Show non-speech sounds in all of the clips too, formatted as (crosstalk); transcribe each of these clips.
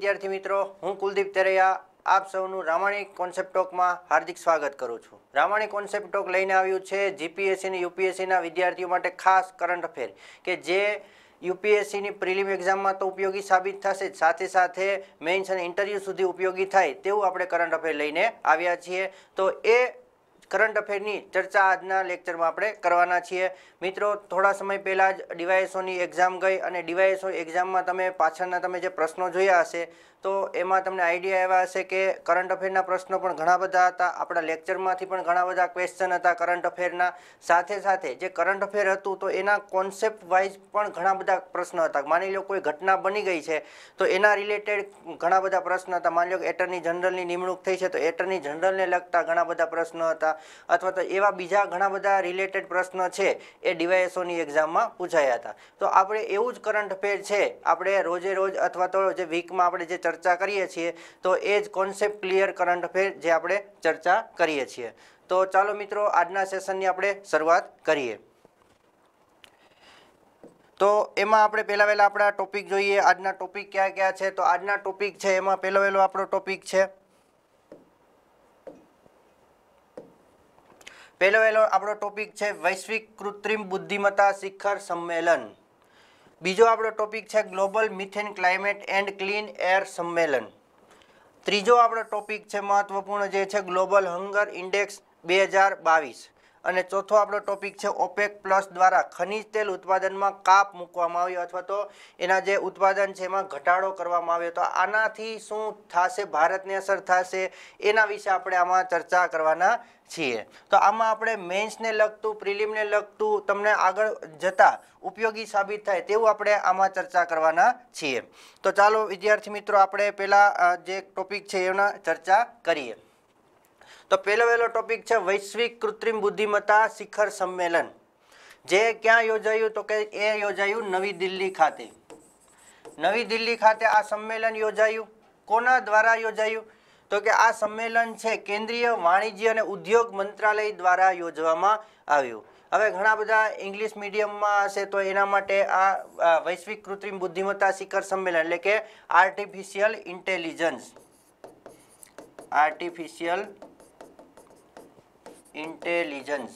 વિદ્યાર્થી મિત્રો હું કુલદીપ તેરૈયા આપ સૌનું રામાણી કોન્સેપ્ટ ટોકમાં હાર્દિક સ્વાગત કરું છું રામાણી કોન્સેપ્ટ ટોક લઈને આવ્યું છે જીપીએસસીની અને યુપીએસસીના વિદ્યાર્થીઓ માટે ખાસ કરંટ અફેર કે જે યુપીએસસીની પ્રિલિમ એક્ઝામમાં તો ઉપયોગી સાબિત થશે જ સાથે સાથે મેઇન્સ અને ઇન્ટરવ્યૂ સુધી ઉપયોગી થાય તેવું આપણે કરંટ અફેર લઈને આવ્યા છીએ તો એ કરંટ અફેરની ચર્ચા આજના લેક્ચરમાં આપણે કરવાના છીએ મિત્રો થોડા સમય પહેલાં જ ડીવાયએસઓની એક્ઝામ ગઈ અને ડીવાયએસઓ એક્ઝામમાં તમે પાછળના તમે જે પ્રશ્નો જોયા હશે તો એમાં તમને આઈડિયા એવા હશે કે કરંટ અફેરના પ્રશ્નો પણ ઘણા બધા હતા આપણા લેક્ચરમાંથી પણ ઘણા બધા ક્વેશ્ચન હતા કરંટ અફેરના સાથે સાથે જે કરંટ અફેર હતું તો એના કોન્સેપ્ટ વાઇઝ પણ ઘણા બધા પ્રશ્નો હતા માની લો કોઈ ઘટના બની ગઈ છે તો એના રિલેટેડ ઘણા બધા પ્રશ્નો હતા માની લો એટર્ની જનરલની નિમણૂક થઈ છે તો એટર્ની જનરલને લગતા ઘણા બધા પ્રશ્નો હતા અથવા તો એવા બીજા ઘણા બધા રિલેટેડ પ્રશ્નો છે એ ડીવાયએસઓની એક્ઝામમાં પૂછાયા હતા તો આપણે એવું જ કરંટ અફેર છે આપણે રોજે રોજ અથવા તો જે વીકમાં આપણે જે ચર્ચા કરીએ છીએ તો એ જ કોન્સેપ્ટ ક્લિયર કરંટ અફેર જે આપણે ચર્ચા કરીએ છીએ તો ચાલો મિત્રો આજના સેશનની આપણે શરૂઆત કરીએ તો એમાં આપણે પહેલાં વહેલા આપણા ટોપિક જોઈએ આજના ટોપિક કયા કયા છે તો આજના ટોપિક છે એમાં પહેલો વહેલો આપણો ટોપિક છે પહેલો વહેલો આપણો ટોપિક છે વૈશ્વિક કૃત્રિમ બુદ્ધિમત્તા શિખર સંમેલન બીજો આપણો ટોપિક છે global methane climate and clean air સંમેલન ત્રીજો આપણો ટોપિક છે મહત્વપૂર્ણ જે છે ગ્લોબલ હંગર ઇન્ડેક્સ બે હજાર બાવીસ અને ચોથો આપણો ટોપિક છે ઓપેક પ્લસ દ્વારા ખનિજ તેલ ઉત્પાદનમાં કાપ મૂકવામાં આવ્યો અથવા તો એના જે ઉત્પાદન છે એમાં ઘટાડો કરવામાં આવ્યો તો આનાથી શું થશે ભારતને અસર થશે એના વિશે આપણે આમાં ચર્ચા કરવાના છીએ તો આમાં આપણે મેન્સને લગતું પ્રિલિમને લગતું તમને આગળ જતાં ઉપયોગી સાબિત થાય તેવું આપણે આમાં ચર્ચા કરવાના છીએ તો ચાલો વિદ્યાર્થી મિત્રો આપણે પહેલાં જે ટોપિક છે એના ચર્ચા કરીએ તો પહેલો પહેલો ટોપિક છે વૈશ્વિક કૃત્રિમ બુદ્ધિમત્તા શિખર સંમેલન જે ક્યાં યોજાયું તો કે એ યોજાયું નવી દિલ્હી ખાતે નવી દિલ્હી ખાતે આ સંમેલન યોજાયું કોના દ્વારા યોજાયું તો કે આ સંમેલન છે કેન્દ્રીય વાણિજ્ય અને ઉદ્યોગ મંત્રાલય દ્વારા યોજવામાં આવ્યું હવે ઘણા બધા ઇંગ્લિશ મીડિયમમાં હશે તો એના માટે આ વૈશ્વિક કૃત્રિમ બુદ્ધિમત્તા શિખર સંમેલન એટલે કે artificial intelligence artificial intelligence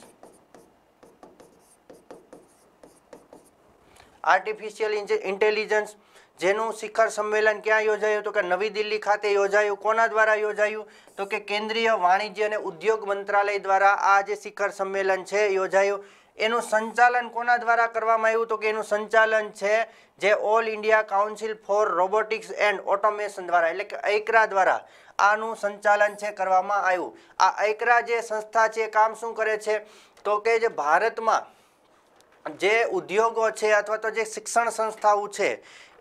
artificial intelligence જેનું શિખર સંમેલન ક્યાં યોજાયું તો કે નવી દિલ્હી ખાતે યોજાયું કોના દ્વારા યોજાયું તો કે કેન્દ્રીય વાણિજ્ય અને ઉદ્યોગ મંત્રાલય દ્વારા આ જે શિખર સંમેલન છે યોજાયું એનું સંચાલન કોના દ્વારા કરવામાં આવ્યું તો કે એનું સંચાલન છે જે All India Council for Robotics and Automation દ્વારા એટલે કે એકરા દ્વારા આનું સંચાલન છે કરવામાં આવ્યું આ એકરા જે સંસ્થા છે કામ શું કરે છે તો કે જે ભારતમાં જે ઉદ્યોગો છે અથવા તો જે શિક્ષણ સંસ્થાઓ છે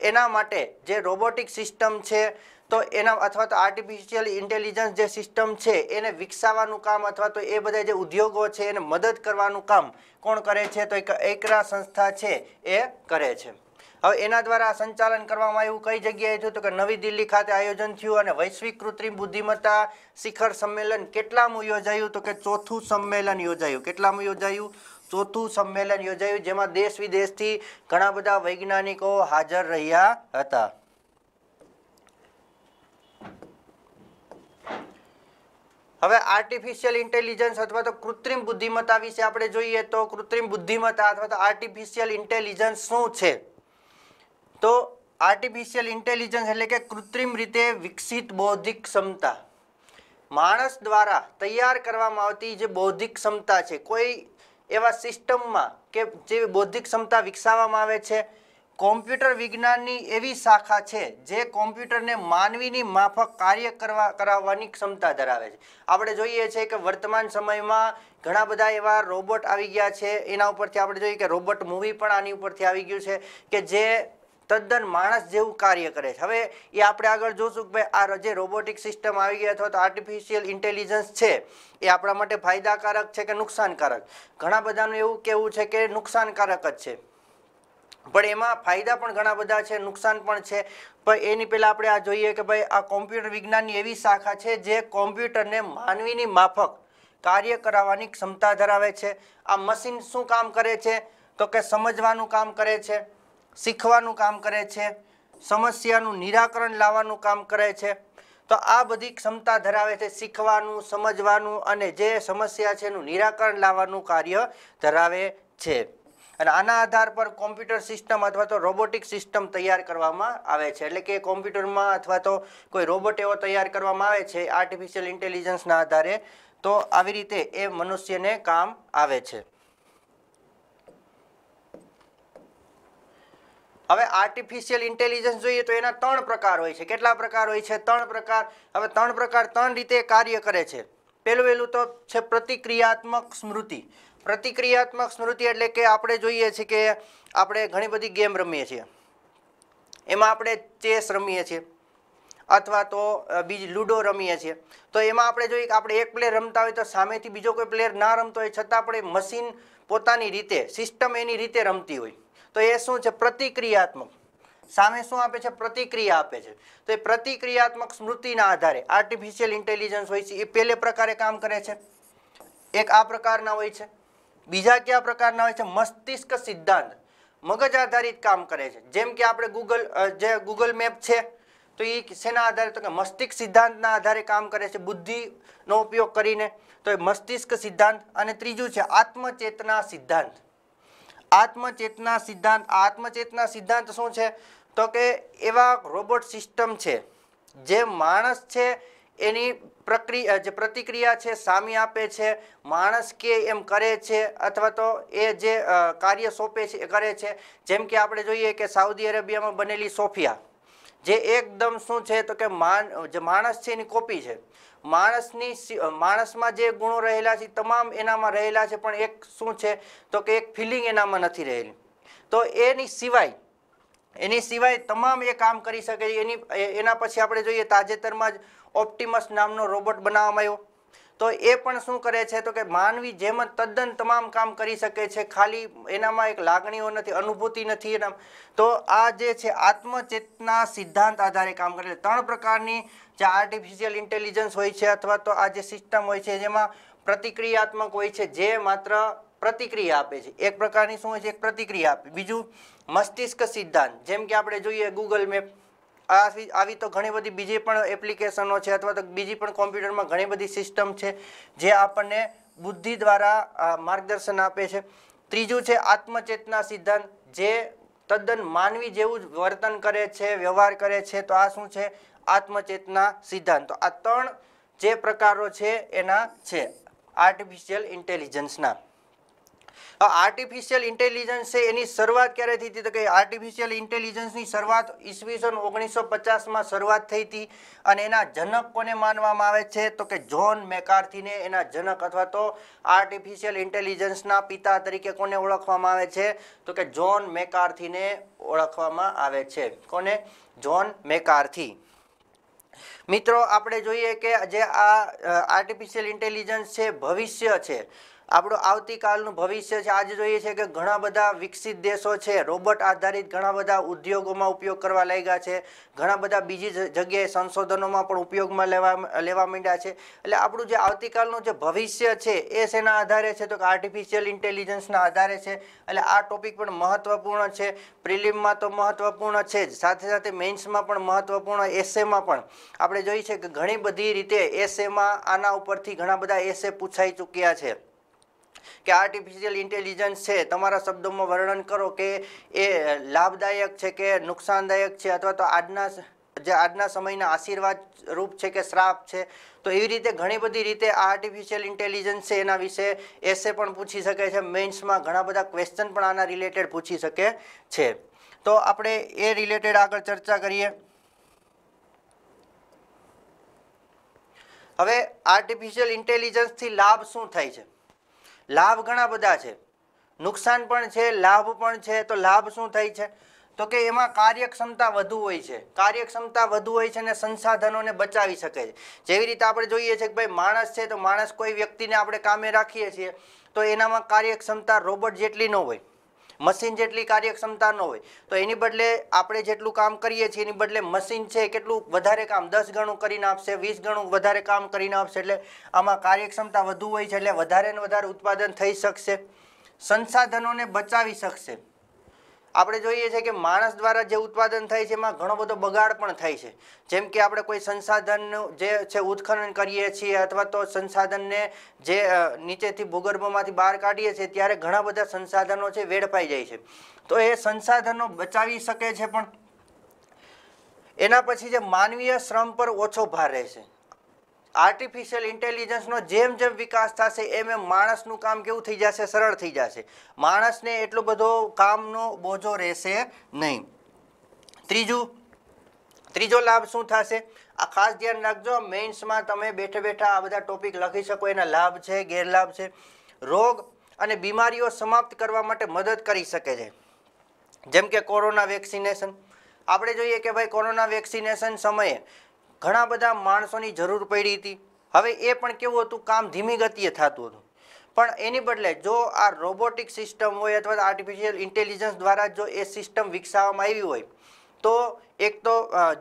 એના માટે જે રોબોટિક સિસ્ટમ છે તો એના અથવા તો આર્ટિફિશિયલ ઇન્ટેલિજન્સ જે સિસ્ટમ છે એને વિકસાવવાનું કામ અથવા તો એ બધા જે ઉદ્યોગો છે એને મદદ કરવાનું કામ કોણ કરે છે તો એક એકરા સંસ્થા છે એ કરે છે હવે એના દ્વારા સંચાલન કરવામાં આવ્યું કઈ જગ્યાએ થયું તો કે નવી દિલ્હી ખાતે આયોજન થયું અને વૈશ્વિક કૃત્રિમ બુદ્ધિમત્તા શિખર સંમેલન કેટલામું યોજાયું તો કે ચોથું સંમેલન યોજાયું કેટલામું યોજાયું ચોથું સંમેલન યોજાયું જેમાં દેશ વિદેશથી ઘણા બધા વૈજ્ઞાનિકો હાજર રહ્યા હતા હવે આર્ટિફિશિયલ ઇન્ટેલિજન્સ અથવા તો કૃત્રિમ બુદ્ધિમત્તા વિશે આપણે જોઈએ તો કૃત્રિમ બુદ્ધિમત્તા અથવા તો આર્ટિફિશિયલ ઇન્ટેલિજન્સ શું છે તો આર્ટિફિશિયલ ઇન્ટેલિજન્સ એટલે કે કૃત્રિમ રીતે વિકસિત બૌદ્ધિક ક્ષમતા માણસ દ્વારા તૈયાર કરવામાં આવતી જે બૌદ્ધિક ક્ષમતા છે કોઈ એવા સિસ્ટમમાં કે જે બૌદ્ધિક ક્ષમતા વિકસાવવામાં આવે છે કોમ્પ્યુટર વિજ્ઞાનની એવી શાખા છે જે કોમ્પ્યુટરને માનવીની માફક કાર્ય કરવા કરાવવાની ક્ષમતા ધરાવે છે આપણે જોઈએ છીએ કે વર્તમાન સમયમાં ઘણા બધા એવા રોબોટ આવી ગયા છે એના ઉપરથી આપણે જોઈએ કે રોબોટ મૂવી પણ આની ઉપરથી આવી ગયું છે કે જે તદ્દન માણસ જેવું કાર્ય કરે છે હવે એ આપણે આગળ જોશું કે ભાઈ આ જે રોબોટિક સિસ્ટમ આવી ગઈ અથવા તો આર્ટિફિશિયલ ઇન્ટેલિજન્સ છે એ આપણા માટે ફાયદાકારક છે કે નુકસાનકારક ઘણા બધાનું એવું કહેવું છે કે નુકસાનકારક જ છે પણ એમાં ફાયદા પણ ઘણા બધા છે નુકસાન પણ છે પણ એની પહેલાં આપણે આ જોઈએ કે ભાઈ આ કોમ્પ્યુટર વિજ્ઞાનની એવી શાખા છે જે કોમ્પ્યુટરને માનવીની માફક કાર્ય કરાવવાની ક્ષમતા ધરાવે છે આ મશીન શું કામ કરે છે તો કે સમજવાનું કામ કરે છે શીખવાનું કામ કરે છે સમસ્યાનું નિરાકરણ લાવવાનું કામ કરે છે તો આ બધી ક્ષમતા ધરાવે છે શીખવાનું સમજવાનું અને જે સમસ્યા છે એનું નિરાકરણ લાવવાનું કાર્ય ધરાવે છે અને આના આધાર પર કોમ્પ્યુટર સિસ્ટમ અથવા તો રોબોટિક સિસ્ટમ તૈયાર કરવામાં આવે છે એટલે કે કોમ્પ્યુટરમાં અથવા તો કોઈ રોબોટ એવો તૈયાર કરવામાં આવે છે આર્ટિફિશિયલ ઇન્ટેલિજન્સના આધારે તો આવી રીતે એ મનુષ્યને કામ આવે છે હવે આર્ટિફિશિયલ ઇન્ટેલિજન્સ જોઈએ તો એના ત્રણ પ્રકાર હોય છે કેટલા પ્રકાર હોય છે ત્રણ પ્રકાર હવે ત્રણ પ્રકાર ત્રણ રીતે કાર્ય કરે છે પહેલું પહેલું તો છે પ્રતિક્રિયાત્મક સ્મૃતિ પ્રતિક્રિયાત્મક સ્મૃતિ એટલે કે આપણે જોઈએ છીએ કે આપણે ઘણી બધી ગેમ રમીએ છીએ એમાં આપણે ચેસ રમીએ છીએ અથવા તો બીજી લૂડો રમીએ છીએ તો એમાં આપણે જોઈએ કે આપણે એક પ્લેયર રમતા હોય તો સામેથી બીજો કોઈ પ્લેયર ના રમતો હોય છતાં આપણે મશીન પોતાની રીતે સિસ્ટમ એની રીતે રમતી હોય તો એ શું છે પ્રતિક્રિયાત્મક સામે શું આપે છે પ્રતિક્રિયા આપે છે તો એ પ્રતિક્રિયાત્મક સ્મૃતિના આધારે આર્ટિફિશિયલ ઇન્ટેલિજન્સ હોય છે એ પહેલે પ્રકારે કામ કરે છે એક આ પ્રકારના હોય છે બીજા કયા પ્રકારના હોય છે મસ્તિષ્ક સિદ્ધાંત મગજ આધારિત કામ કરે છે જેમ કે આપણે ગૂગલ જે ગૂગલ મેપ છે તો એ શેના આધારે તો કે મસ્તિષ્ક સિદ્ધાંતના આધારે કામ કરે છે બુદ્ધિનો ઉપયોગ કરીને તો એ મસ્તિષ્ક સિદ્ધાંત અને ત્રીજું છે આત્મચેતના સિદ્ધાંત આત્મચેતના સિદ્ધાંત આત્મચેતના સિદ્ધાંત શું છે તો કે એવા રોબોટ સિસ્ટમ છે જે માણસ છે એની પ્રક્રિયા જે પ્રતિક્રિયા છે સામી આપે છે માણસ કે એમ કરે છે અથવા તો એ જે કાર્ય સોંપે છે એ કરે છે જેમ કે આપણે જોઈએ કે સાઉદી અરેબિયામાં બનેલી સોફિયા જે એકદમ શું છે તો કે માન જે માણસ છે એની કોપી છે માણસની માણસમાં જે ગુણો રહેલા છે તમામ એનામાં રહેલા છે પણ એક શું છે તો કે એક ફિલિંગ એનામાં નથી રહેલી તો એની સિવાય એની સિવાય તમામ એ કામ કરી શકે છે એની એના પછી આપણે જોઈએ તાજેતરમાં જ ઓપ્ટિમસ નામનો રોબોટ બનાવવામાં આવ્યો તો એ પણ શું કરે છે તો કે માનવી જેમ જ તદ્દન તમામ કામ કરી શકે છે ખાલી એનામાં એક લાગણીઓ નથી અનુભૂતિ નથી એના તો આ જે છે આત્મચેતના સિદ્ધાંત આધારે કામ કરે છે ત્રણ પ્રકારની જે આર્ટિફિશિયલ ઇન્ટેલિજન્સ હોય છે અથવા તો આ જે સિસ્ટમ હોય છે જેમાં પ્રતિક્રિયાત્મક હોય છે જે માત્ર પ્રતિક્રિયા આપે છે એક પ્રકારની શું હોય છે એક પ્રતિક્રિયા આપે બીજું મસ્તિષ્ક સિદ્ધાંત જેમ કે આપણે જોઈએ ગૂગલ મેપ આવી આવી તો ઘણી બધી બીજી પણ એપ્લિકેશનો છે અથવા તો બીજી પણ કોમ્પ્યુટરમાં ઘણી બધી સિસ્ટમ છે જે આપણને બુદ્ધિ દ્વારા માર્ગદર્શન આપે છે ત્રીજું છે આત્મચેતના સિદ્ધાંત જે તદ્દન માનવી જેવું જ વર્તન કરે છે વ્યવહાર કરે છે તો આ શું છે આત્મચેતના સિદ્ધાંત તો આ ત્રણ જે પ્રકારો છે એના છે આર્ટિફિશિયલ ઇન્ટેલિજન્સના આર્ટિફિશિયલ ઇન્ટેલિજન્સ છે એની શરૂઆત ક્યારે થઈ હતી તો કે આર્ટિફિશિયલ ઇન્ટેલિજન્સની શરૂઆત ઈસવીસન ઓગણીસો પચાસમાં શરૂઆત થઈ હતી અને એના જનક કોને માનવામાં આવે છે તો કે જ્હોન મેકાર્થીને એના જનક અથવા તો આર્ટિફિશિયલ ઇન્ટેલિજન્સના પિતા તરીકે કોને ઓળખવામાં આવે છે તો કે જ્હોન મેકાર્થીને ઓળખવામાં આવે છે કોને જ્હોન મેકાર્થી મિત્રો આપણે જોઈએ કે જે આ આર્ટિફિશિયલ ઇન્ટેલિજન્સ છે ભવિષ્ય છે આપણું આવતીકાલનું ભવિષ્ય છે આજે જોઈએ છે કે ઘણા બધા વિકસિત દેશો છે રોબોટ આધારિત ઘણા બધા ઉદ્યોગોમાં ઉપયોગ કરવા લાગ્યા છે ઘણા બધા બીજી જગ્યાએ સંશોધનોમાં પણ ઉપયોગમાં લેવા લેવા માંડ્યા છે એટલે આપણું જે આવતીકાલનું જે ભવિષ્ય છે એ શેના આધારે છે તો કે આર્ટિફિશિયલ ઇન્ટેલિજન્સના આધારે છે એટલે આ ટોપિક પણ મહત્વપૂર્ણ છે પ્રિલિમમાં તો મહત્વપૂર્ણ છે જ સાથે સાથે મેઇન્સમાં પણ મહત્વપૂર્ણ એસેમાં પણ આપણે જોઈએ છે કે ઘણી બધી રીતે એસેમાં આના ઉપરથી ઘણા બધા એસે પૂછાઈ ચૂક્યા છે કે આર્ટિફિશિયલ ઇન્ટેલિજન્સ છે તમારા શબ્દોમાં વર્ણન કરો કે એ લાભદાયક છે કે નુકસાનદાયક છે અથવા તો આજના જે આજના સમયના આશીર્વાદ રૂપ છે કે શ્રાપ છે તો એવી રીતે ઘણી બધી રીતે આ આર્ટિફિશિયલ ઇન્ટેલિજન્સ છે એના વિશે એસે પણ પૂછી શકે છે મેન્સમાં ઘણા બધા ક્વેશ્ચન પણ આના રિલેટેડ પૂછી શકે છે તો આપણે એ રિલેટેડ આગળ ચર્ચા કરીએ હવે આર્ટિફિશિયલ ઇન્ટેલિજન્સથી લાભ શું થાય છે લાભ ઘણા બધા છે નુકસાન પણ છે લાભ પણ છે તો લાભ શું થાય છે તો કે એમાં કાર્યક્ષમતા વધુ હોય છે કાર્યક્ષમતા વધુ હોય છે અને સંસાધનોને બચાવી શકે છે જેવી રીતે આપણે જોઈએ છે કે ભાઈ માણસ છે તો માણસ કોઈ વ્યક્તિને આપણે કામે રાખીએ છીએ તો એનામાં કાર્યક્ષમતા રોબોટ જેટલી ન હોય મશીન જેટલી કાર્યક્ષમતા ન હોય તો એની બદલે આપણે જેટલું કામ કરીએ છીએ એની બદલે મશીન છે કેટલું વધારે કામ દસ ગણું કરીને આપશે વીસ ગણું વધારે કામ કરીને આપશે એટલે આમાં કાર્યક્ષમતા વધુ હોય છે એટલે વધારે ને વધારે ઉત્પાદન થઈ શકશે સંસાધનોને બચાવી શકશે આપણે જોઈએ છે કે માણસ દ્વારા જે ઉત્પાદન થાય છે એમાં ઘણો બધો બગાડ પણ થાય છે જેમ કે આપણે કોઈ સંસાધનનું જે છે ઉત્ખનન કરીએ છીએ અથવા તો સંસાધનને જે નીચેથી ભૂગર્ભમાંથી બહાર કાઢીએ છીએ ત્યારે ઘણા બધા સંસાધનો છે વેડફાઈ જાય છે તો એ સંસાધનો બચાવી શકે છે પણ એના પછી જે માનવીય શ્રમ પર ઓછો ભાર રહેશે આર્ટિફિશિયલ ઇન્ટેલિજન્સનો જેમ જેમ વિકાસ થશે એમ એમ માણસનું કામ કેવું થઈ જશે સરળ થઈ જશે માણસને એટલો બધો કામનો બોજો રહેશે નહીં ત્રીજું ત્રીજો લાભ શું થશે આ ખાસ ધ્યાન રાખજો મેઇન્સમાં તમે બેઠે બેઠા આ બધા ટોપિક લખી શકો એના લાભ છે ગેરલાભ છે રોગ અને બીમારીઓ સમાપ્ત કરવા માટે મદદ કરી શકે છે જેમ કે કોરોના વેક્સિનેશન આપણે જોઈએ કે ભાઈ કોરોના વેક્સિનેશન સમયે ઘણા બધા માણસોની જરૂર પડી હતી હવે એ પણ કેવું હતું કામ ધીમી ગતિએ થતું હતું પણ એની બદલે જો આ રોબોટિક સિસ્ટમ હોય અથવા આર્ટિફિશિયલ ઇન્ટેલિજન્સ દ્વારા જો એ સિસ્ટમ વિકસાવવામાં આવી હોય તો એક તો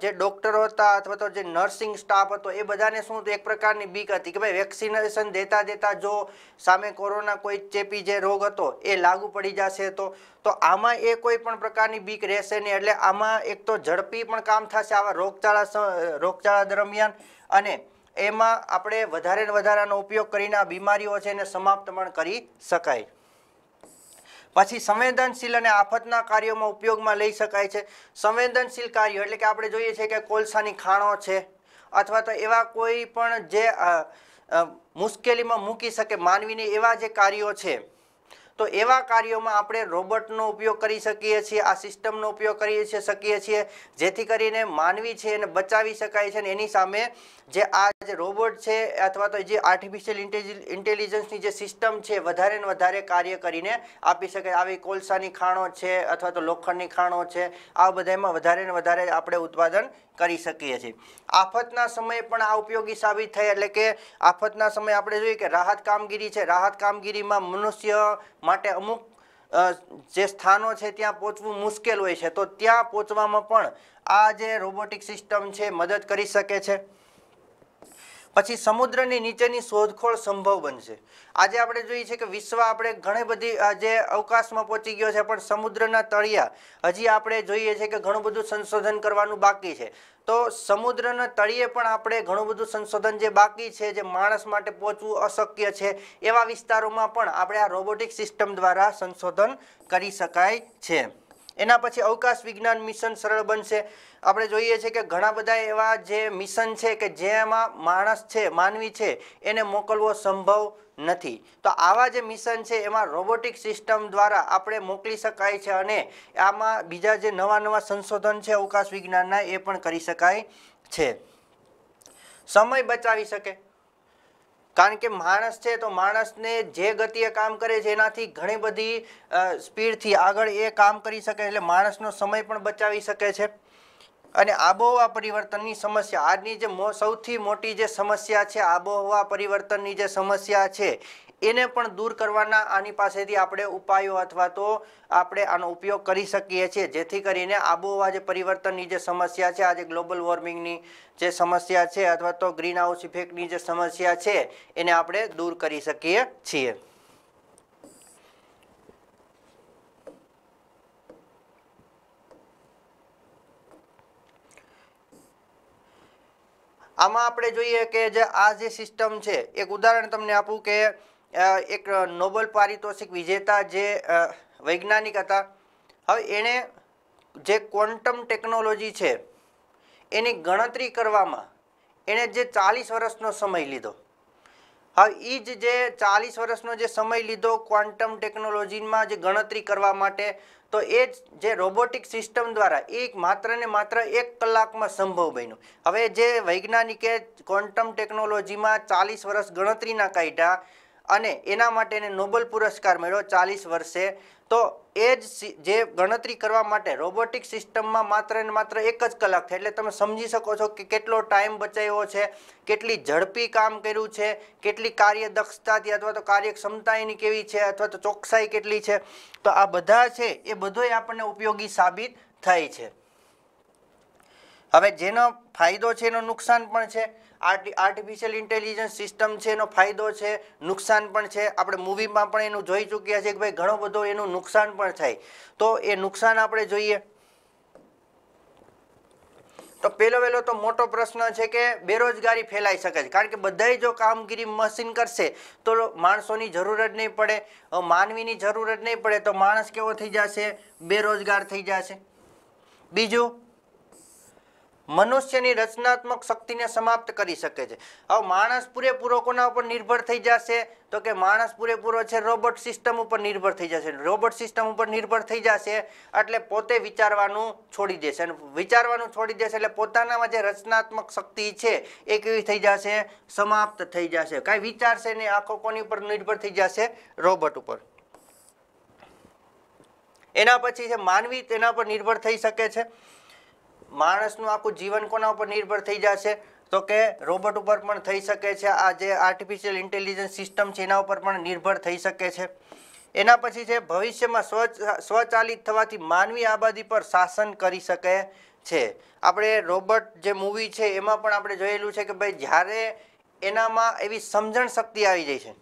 જે ડૉક્ટરો હતા અથવા તો જે નર્સિંગ સ્ટાફ હતો એ બધાને શું એક પ્રકારની બીક હતી કે ભાઈ વેક્સિનેશન દેતા દેતા જો સામે કોરોના કોઈ ચેપી જે રોગ હતો એ લાગુ પડી જશે તો તો આમાં એ કોઈ પણ પ્રકારની બીક રહેશે નહીં એટલે આમાં એક તો ઝડપી પણ કામ થશે આવા રોગચાળા રોગચાળા દરમિયાન અને એમાં આપણે વધારે ને વધારાનો ઉપયોગ કરીને આ બીમારીઓ છે એને સમાપ્ત પણ કરી શકાય પછી સંવેદનશીલ અને આફતના કાર્યોમાં ઉપયોગમાં લઈ શકાય છે સંવેદનશીલ કાર્યો એટલે કે આપણે જોઈએ છીએ કે કોલસાની ખાણો છે અથવા તો એવા કોઈ પણ જે મુશ્કેલીમાં મૂકી શકે માનવીને એવા જે કાર્યો છે તો એવા કાર્યોમાં આપણે રોબોટનો ઉપયોગ કરી શકીએ છીએ આ સિસ્ટમનો ઉપયોગ કરી શકીએ છીએ જેથી કરીને માનવી છે એને બચાવી શકાય છે અને એની સામે જે આ જે રોબોટ છે અથવા તો જે આર્ટિફિશિયલ ઇન્ટેલિજન્સની જે સિસ્ટમ છે વધારે ને વધારે કાર્ય કરીને આપી શકાય આવી કોલસાની ખાણો છે અથવા તો લોખંડની ખાણો છે આ બધામાં વધારે ને વધારે આપણે ઉત્પાદન કરી શકીએ છીએ આફતના સમયે પણ આ ઉપયોગી સાબિત થાય એટલે કે આફતના સમયે આપણે જોઈએ કે રાહત કામગીરી છે રાહત કામગીરીમાં મનુષ્ય માટે અમુક જે સ્થાનો છે ત્યાં પહોંચવું મુશ્કેલ હોય છે તો ત્યાં પહોંચવામાં પણ આ જે રોબોટિક સિસ્ટમ છે મદદ કરી શકે છે પછી સમુદ્રની નીચેની શોધખોળ સંભવ બનશે આજે આપણે જોઈએ છે કે વિશ્વ આપણે ઘણી બધી જે અવકાશમાં પહોંચી ગયો છે પણ સમુદ્રના તળિયા હજી આપણે જોઈએ છે કે ઘણું બધું સંશોધન કરવાનું બાકી છે તો સમુદ્રના તળિયે પણ આપણે ઘણું બધું સંશોધન જે બાકી છે જે માણસ માટે પહોંચવું અશક્ય છે એવા વિસ્તારોમાં પણ આપણે આ રોબોટિક સિસ્ટમ દ્વારા સંશોધન કરી શકાય છે એના પછી અવકાશ વિજ્ઞાન મિશન સરળ બનશે આપણે જોઈએ છીએ કે ઘણા બધા એવા જે મિશન છે કે જેમાં માણસ છે માનવી છે એને મોકલવો સંભવ નથી તો આવા જે મિશન છે એમાં રોબોટિક સિસ્ટમ દ્વારા આપણે મોકલી શકાય છે અને આમાં બીજા જે નવા નવા સંશોધન છે અવકાશ વિજ્ઞાનના એ પણ કરી શકાય છે સમય બચાવી શકે કારણ કે માણસ છે તો માણસને જે ગતિએ કામ કરે છે એનાથી ઘણી બધી સ્પીડથી આગળ એ કામ કરી શકે એટલે માણસનો સમય પણ બચાવી શકે છે અને આબોહવા પરિવર્તનની સમસ્યા આજની જે સૌથી મોટી જે સમસ્યા છે આબોહવા પરિવર્તનની જે સમસ્યા છે એને પણ દૂર કરવાના આની પાસેથી આપણે ઉપાયો અથવા તો આપણે આનો ઉપયોગ કરી શકીએ છીએ જેથી કરીને આબોહવા જે પરિવર્તનની જે સમસ્યા છે આજે ગ્લોબલ વોર્મિંગની જે સમસ્યા છે અથવા તો ગ્રીન હાઉસ ઇફેક્ટની જે સમસ્યા છે એને આપણે દૂર કરી શકીએ છીએ આમાં આપણે જોઈએ કે જે આ જે સિસ્ટમ છે એક ઉદાહરણ તમને આપું કે એક નોબલ પારિતોષિક વિજેતા જે વૈજ્ઞાનિક હતા હવે એણે જે ક્વોન્ટમ ટેકનોલોજી છે એની ગણતરી કરવામાં એણે જે ચાલીસ વર્ષનો સમય લીધો હવે એ જ જે ચાલીસ વર્ષનો જે સમય લીધો ક્વોન્ટમ ટેકનોલોજીમાં જે ગણતરી કરવા માટે તો એ જે રોબોટિક સિસ્ટમ દ્વારા એક માત્ર ને માત્ર એક કલાકમાં સંભવ બન્યું હવે જે વૈજ્ઞાનિકે ક્વોન્ટમ ટેકનોલોજીમાં ચાલીસ વર્ષ ગણતરીના કાઢ્યા અને એના માટેને નોબલ પુરસ્કાર મળ્યો ચાલીસ વર્ષે તો એ જ જે ગણતરી કરવા માટે રોબોટિક સિસ્ટમમાં માત્ર ને માત્ર એક જ કલાક થાય એટલે તમે સમજી શકો છો કે કેટલો ટાઈમ બચાવ્યો છે કેટલી ઝડપી કામ કર્યું છે કેટલી કાર્યદક્ષતાથી અથવા તો કાર્યક્ષમતા એની કેવી છે અથવા તો ચોકસાઈ કેટલી છે તો આ બધા છે એ બધોય આપણને ઉપયોગી સાબિત થાય છે હવે જેનો ફાયદો છે એનો નુકસાન પણ છે આર્ટિફિશિયલ ઇન્ટેલિજન્સ સિસ્ટમ છે એનો ફાયદો છે નુકસાન પણ છે આપણે મૂવીમાં પણ એનું જોઈ ચૂક્યા છે કે ભાઈ ઘણો બધો એનું નુકસાન પણ થાય તો એ નુકસાન આપણે જોઈએ તો પહેલો વહેલો તો મોટો પ્રશ્ન છે કે બેરોજગારી ફેલાઈ શકે છે કારણ કે બધાય જો કામગીરી મશીન કરશે તો માણસોની જરૂર જ નહીં પડે માનવીની જરૂર જ નહીં પડે તો માણસ કેવો થઈ જશે બેરોજગાર થઈ જશે બીજું મનુષ્યની રચનાત્મક શક્તિને સમાપ્ત કરી શકે છે હવે માણસ પૂરેપૂરો કોના ઉપર નિર્ભર થઈ જશે તો કે માણસ પૂરેપૂરો છે રોબોટ સિસ્ટમ ઉપર નિર્ભર થઈ જશે રોબોટ સિસ્ટમ ઉપર નિર્ભર થઈ જશે એટલે પોતે વિચારવાનું છોડી દેશે અને વિચારવાનું છોડી દેશે એટલે પોતાનામાં જે રચનાત્મક શક્તિ છે એ કેવી થઈ જશે સમાપ્ત થઈ જશે કાંઈ વિચારશે નહીં આખો કોની ઉપર નિર્ભર થઈ જશે રોબોટ ઉપર એના પછી છે માનવી તેના પર નિર્ભર થઈ શકે છે માણસનું આખું જીવન કોના ઉપર નિર્ભર થઈ જશે તો કે રોબોટ ઉપર પણ થઈ શકે છે આ જે આર્ટિફિશિયલ ઇન્ટેલિજન્સ સિસ્ટમ છે એના ઉપર પણ નિર્ભર થઈ શકે છે એના પછી છે ભવિષ્યમાં સ્વ સ્વચાલિત થવાથી માનવી આબાદી પર શાસન કરી શકે છે આપણે રોબોટ જે મૂવી છે એમાં પણ આપણે જોયેલું છે કે ભાઈ જ્યારે એનામાં એવી સમજણ શક્તિ આવી જાય છે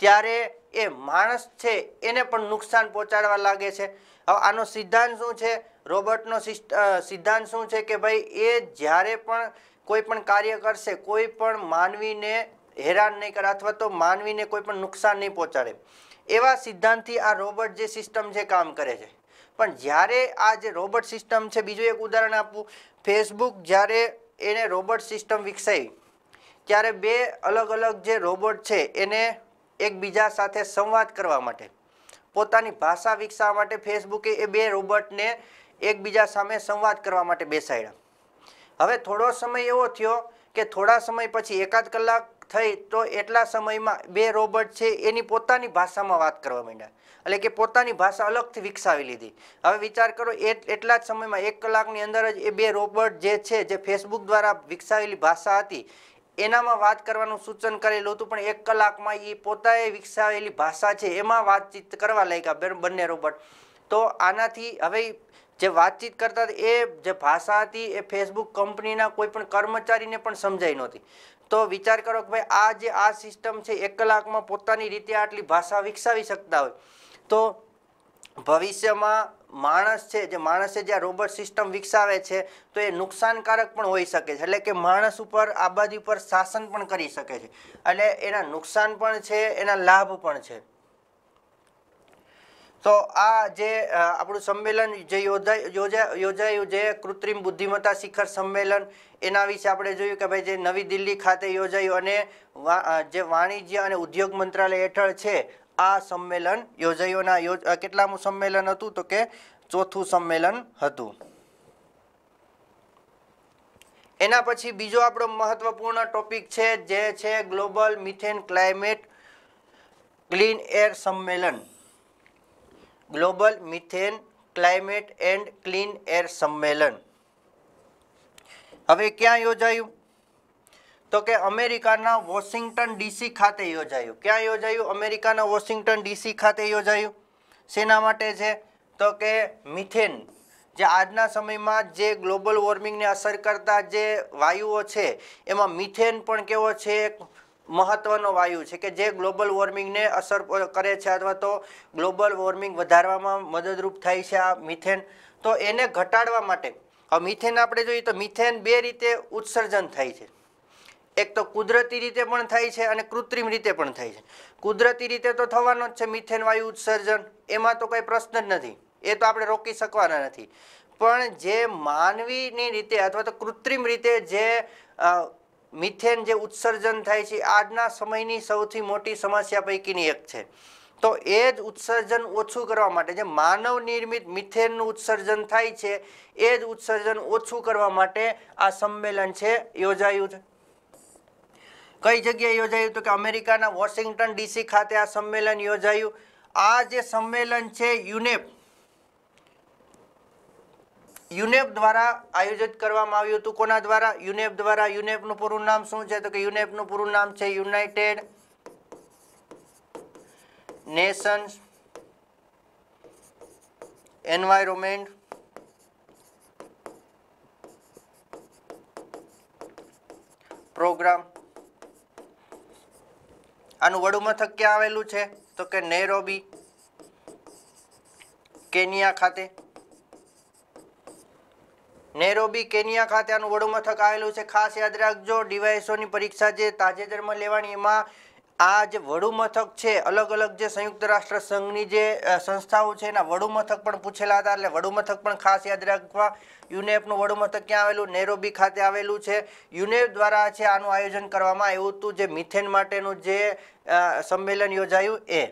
ત્યારે એ માણસ છે એને પણ નુકસાન પહોંચાડવા લાગે છે હવે આનો સિદ્ધાંત શું છે રોબર્ટનો સિદ્ધાંત શું છે કે ભાઈ એ જ્યારે પણ કોઈ પણ કાર્ય કરશે કોઈ પણ માનવીને હેરાન નહીં કરે અથવા તો માનવીને કોઈ પણ નુકસાન નહીં પહોંચાડે એવા સિદ્ધાંતથી આ રોબોટ જે સિસ્ટમ છે કામ કરે છે પણ જ્યારે આ જે રોબોટ સિસ્ટમ છે બીજું એક ઉદાહરણ આપું ફેસબુક જ્યારે એને રોબોટ સિસ્ટમ વિકસાવી ત્યારે બે અલગ અલગ જે રોબોટ છે એને એકબીજા સાથે સંવાદ કરવા માટે પોતાની ભાષા વિકસાવવા માટે ફેસબુકે એ બે રોબોટને એકબીજા સામે સંવાદ કરવા માટે બેસાડ્યા હવે થોડો સમય એવો થયો કે થોડા સમય પછી એકાદ કલાક થઈ તો એટલા સમયમાં બે રોબોટ છે એની પોતાની ભાષામાં વાત કરવા માંડ્યા એટલે કે પોતાની ભાષા અલગથી વિકસાવી લીધી હવે વિચાર કરો એટલા જ સમયમાં એક કલાકની અંદર જ એ બે રોબોટ જે છે જે ફેસબુક દ્વારા વિકસાવેલી ભાષા હતી એનામાં વાત કરવાનું સૂચન કરેલું હતું પણ એક કલાકમાં એ પોતાએ વિકસાવેલી ભાષા છે એમાં વાતચીત કરવા લાગ્યા બંને રોબોટ તો આનાથી હવે જે વાતચીત કરતા હતા એ જે ભાષા હતી એ ફેસબુક કંપનીના કોઈ પણ કર્મચારીને પણ સમજાઈ નહોતી તો વિચાર કરો કે ભાઈ આ જે આ સિસ્ટમ છે એક કલાકમાં પોતાની રીતે આટલી ભાષા વિકસાવી શકતા હોય તો ભવિષ્યમાં માણસ છે જે માણસે જે રોબોટ સિસ્ટમ વિકસાવે છે તો એ નુકસાનકારક પણ હોઈ શકે છે એટલે કે માણસ ઉપર આબાદી ઉપર શાસન પણ કરી શકે છે એટલે એના નુકસાન પણ છે એના લાભ પણ છે તો આ જે આપણું સંમેલન જે યોજાય યોજાયું જે કૃત્રિમ બુદ્ધિમત્તા શિખર સંમેલન એના વિશે આપણે જોયું કે ભાઈ જે નવી દિલ્હી ખાતે યોજાયું અને જે વાણિજ્ય અને ઉદ્યોગ મંત્રાલય હેઠળ છે આ સંમેલન યોજાયું યોજ કેટલામું સંમેલન હતું તો કે ચોથું સંમેલન હતું એના પછી બીજો આપણો મહત્વપૂર્ણ ટોપિક છે જે છે global methane climate clean air સંમેલન global methane climate and clean air સંમેલન હવે ક્યાં યોજાયું તો કે અમેરિકાના વોશિંગ્ટન ડીસી ખાતે યોજાયું ક્યાં યોજાયું અમેરિકાના વોશિંગ્ટન ડીસી ખાતે યોજાયું શેના માટે છે તો કે મિથેન જે આજના સમયમાં જે ગ્લોબલ વોર્મિંગને અસર કરતા જે વાયુઓ છે એમાં મિથેન પણ કેવો છે એક મહત્વનો વાયુ છે કે જે ગ્લોબલ વોર્મિંગને અસર કરે છે અથવા તો ગ્લોબલ વોર્મિંગ વધારવામાં મદદરૂપ થાય છે આ મિથેન તો એને ઘટાડવા માટે હવે મિથેન આપણે જોઈએ તો મિથેન બે રીતે ઉત્સર્જન થાય છે એક તો કુદરતી રીતે પણ થાય છે અને કૃત્રિમ રીતે પણ થાય છે કુદરતી રીતે તો થવાનો જ છે મિથેન વાયુ ઉત્સર્જન એમાં તો કંઈ પ્રશ્ન જ નથી એ તો આપણે રોકી શકવાના નથી પણ જે માનવીની રીતે અથવા તો કૃત્રિમ રીતે જે મિથેન જે ઉત્સર્જન થાય છે આજના સમયની સૌથી મોટી સમસ્યા પૈકીની એક છે તો એ જ ઉત્સર્જન ઓછું કરવા માટે જે માનવ નિર્મિત મિથેનનું ઉત્સર્જન થાય છે એ જ ઉત્સર્જન ઓછું કરવા માટે આ સંમેલન છે યોજાયું છે કઈ જગ્યાએ યોજાયું તો કે અમેરિકાના વોશિંગ્ટન ડીસી ખાતે આ સંમેલન યોજાયું આ જે સંમેલન છે યુનેપ યુનેપ દ્વારા આયોજિત કરવામાં આવ્યું હતું કોના દ્વારા યુનેપ દ્વારા યુનેપનું પૂરું નામ શું છે તો કે યુનેપનું પૂરું નામ છે યુનાઇટેડ નેશન્સ એન્વાયરમેન્ટ પ્રોગ્રામ આનું વડું મથક ક્યાં આવેલું છે તો કે નેરોબી કેનિયા ખાતે નેરોબી કેનિયા ખાતે આનું મથક આવેલું છે ખાસ યાદ રાખજો ડીવાયસોની પરીક્ષા જે તાજેતરમાં લેવાની એમાં આ જે મથક છે અલગ અલગ જે સંયુક્ત રાષ્ટ્ર સંઘની જે સંસ્થાઓ છે એના મથક પણ પૂછેલા હતા એટલે મથક પણ ખાસ યાદ રાખવા યુનેપનું મથક ક્યાં આવેલું નેરોબી ખાતે આવેલું છે યુનેપ દ્વારા છે આનું આયોજન કરવામાં આવ્યું હતું જે મિથેન માટેનું જે સંમેલન યોજાયું એ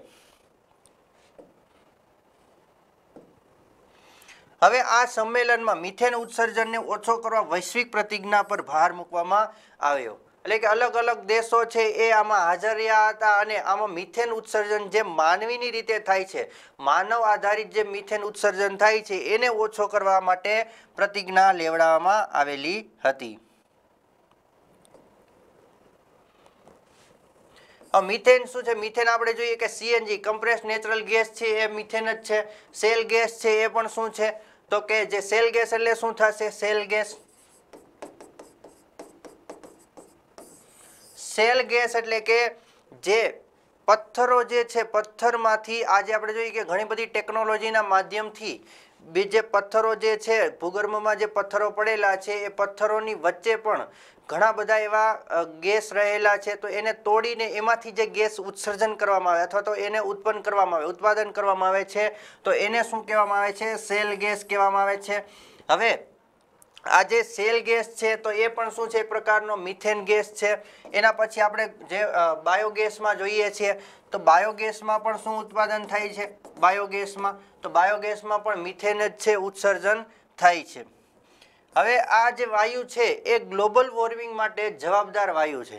હવે આ સંમેલનમાં મિથેન ઉત્સર્જનને ઓછો કરવા વૈશ્વિક પ્રતિજ્ઞા પર ભાર મૂકવામાં આવ્યો એટલે કે અલગ અલગ દેશો છે એ આમાં હાજર રહ્યા હતા અને આમાં મિથેન ઉત્સર્જન જે માનવીની રીતે થાય છે માનવ આધારિત જે મિથેન ઉત્સર્જન થાય છે એને ઓછો કરવા માટે પ્રતિજ્ઞા લેવડાવવામાં આવેલી હતી મિથેન શું છે મિથેન આપણે જોઈએ કે સીએનજી કમ્પ્રેસ નેચરલ ગેસ છે એ મિથેન જ છે સેલ ગેસ છે એ પણ શું છે તો કે જે સેલ ગેસ એટલે શું થશે સેલ ગેસ સેલ ગેસ એટલે કે જે પથ્થરો જે છે પથ્થરમાંથી આજે આપણે જોઈએ કે ઘણી બધી ટેકનોલોજીના માધ્યમથી બીજે પથ્થરો જે છે ભૂગર્ભમાં જે પથ્થરો પડેલા છે એ પથ્થરોની વચ્ચે પણ ઘણા બધા એવા ગેસ રહેલા છે તો એને તોડીને એમાંથી જે ગેસ ઉત્સર્જન કરવામાં આવે અથવા તો એને ઉત્પન્ન કરવામાં આવે ઉત્પાદન કરવામાં આવે છે તો એને શું કહેવામાં આવે છે સેલ ગેસ કહેવામાં આવે છે હવે આ જે સેલ ગેસ છે તો એ પણ શું છે એ પ્રકારનો મિથેન ગેસ છે એના પછી આપણે જે બાયોગેસમાં જોઈએ છીએ તો બાયોગેસમાં પણ શું ઉત્પાદન થાય છે બાયોગેસમાં તો બાયોગેસમાં પણ મિથેન જ છે ઉત્સર્જન થાય છે હવે આ જે વાયુ છે એ ગ્લોબલ વોર્મિંગ માટે જવાબદાર વાયુ છે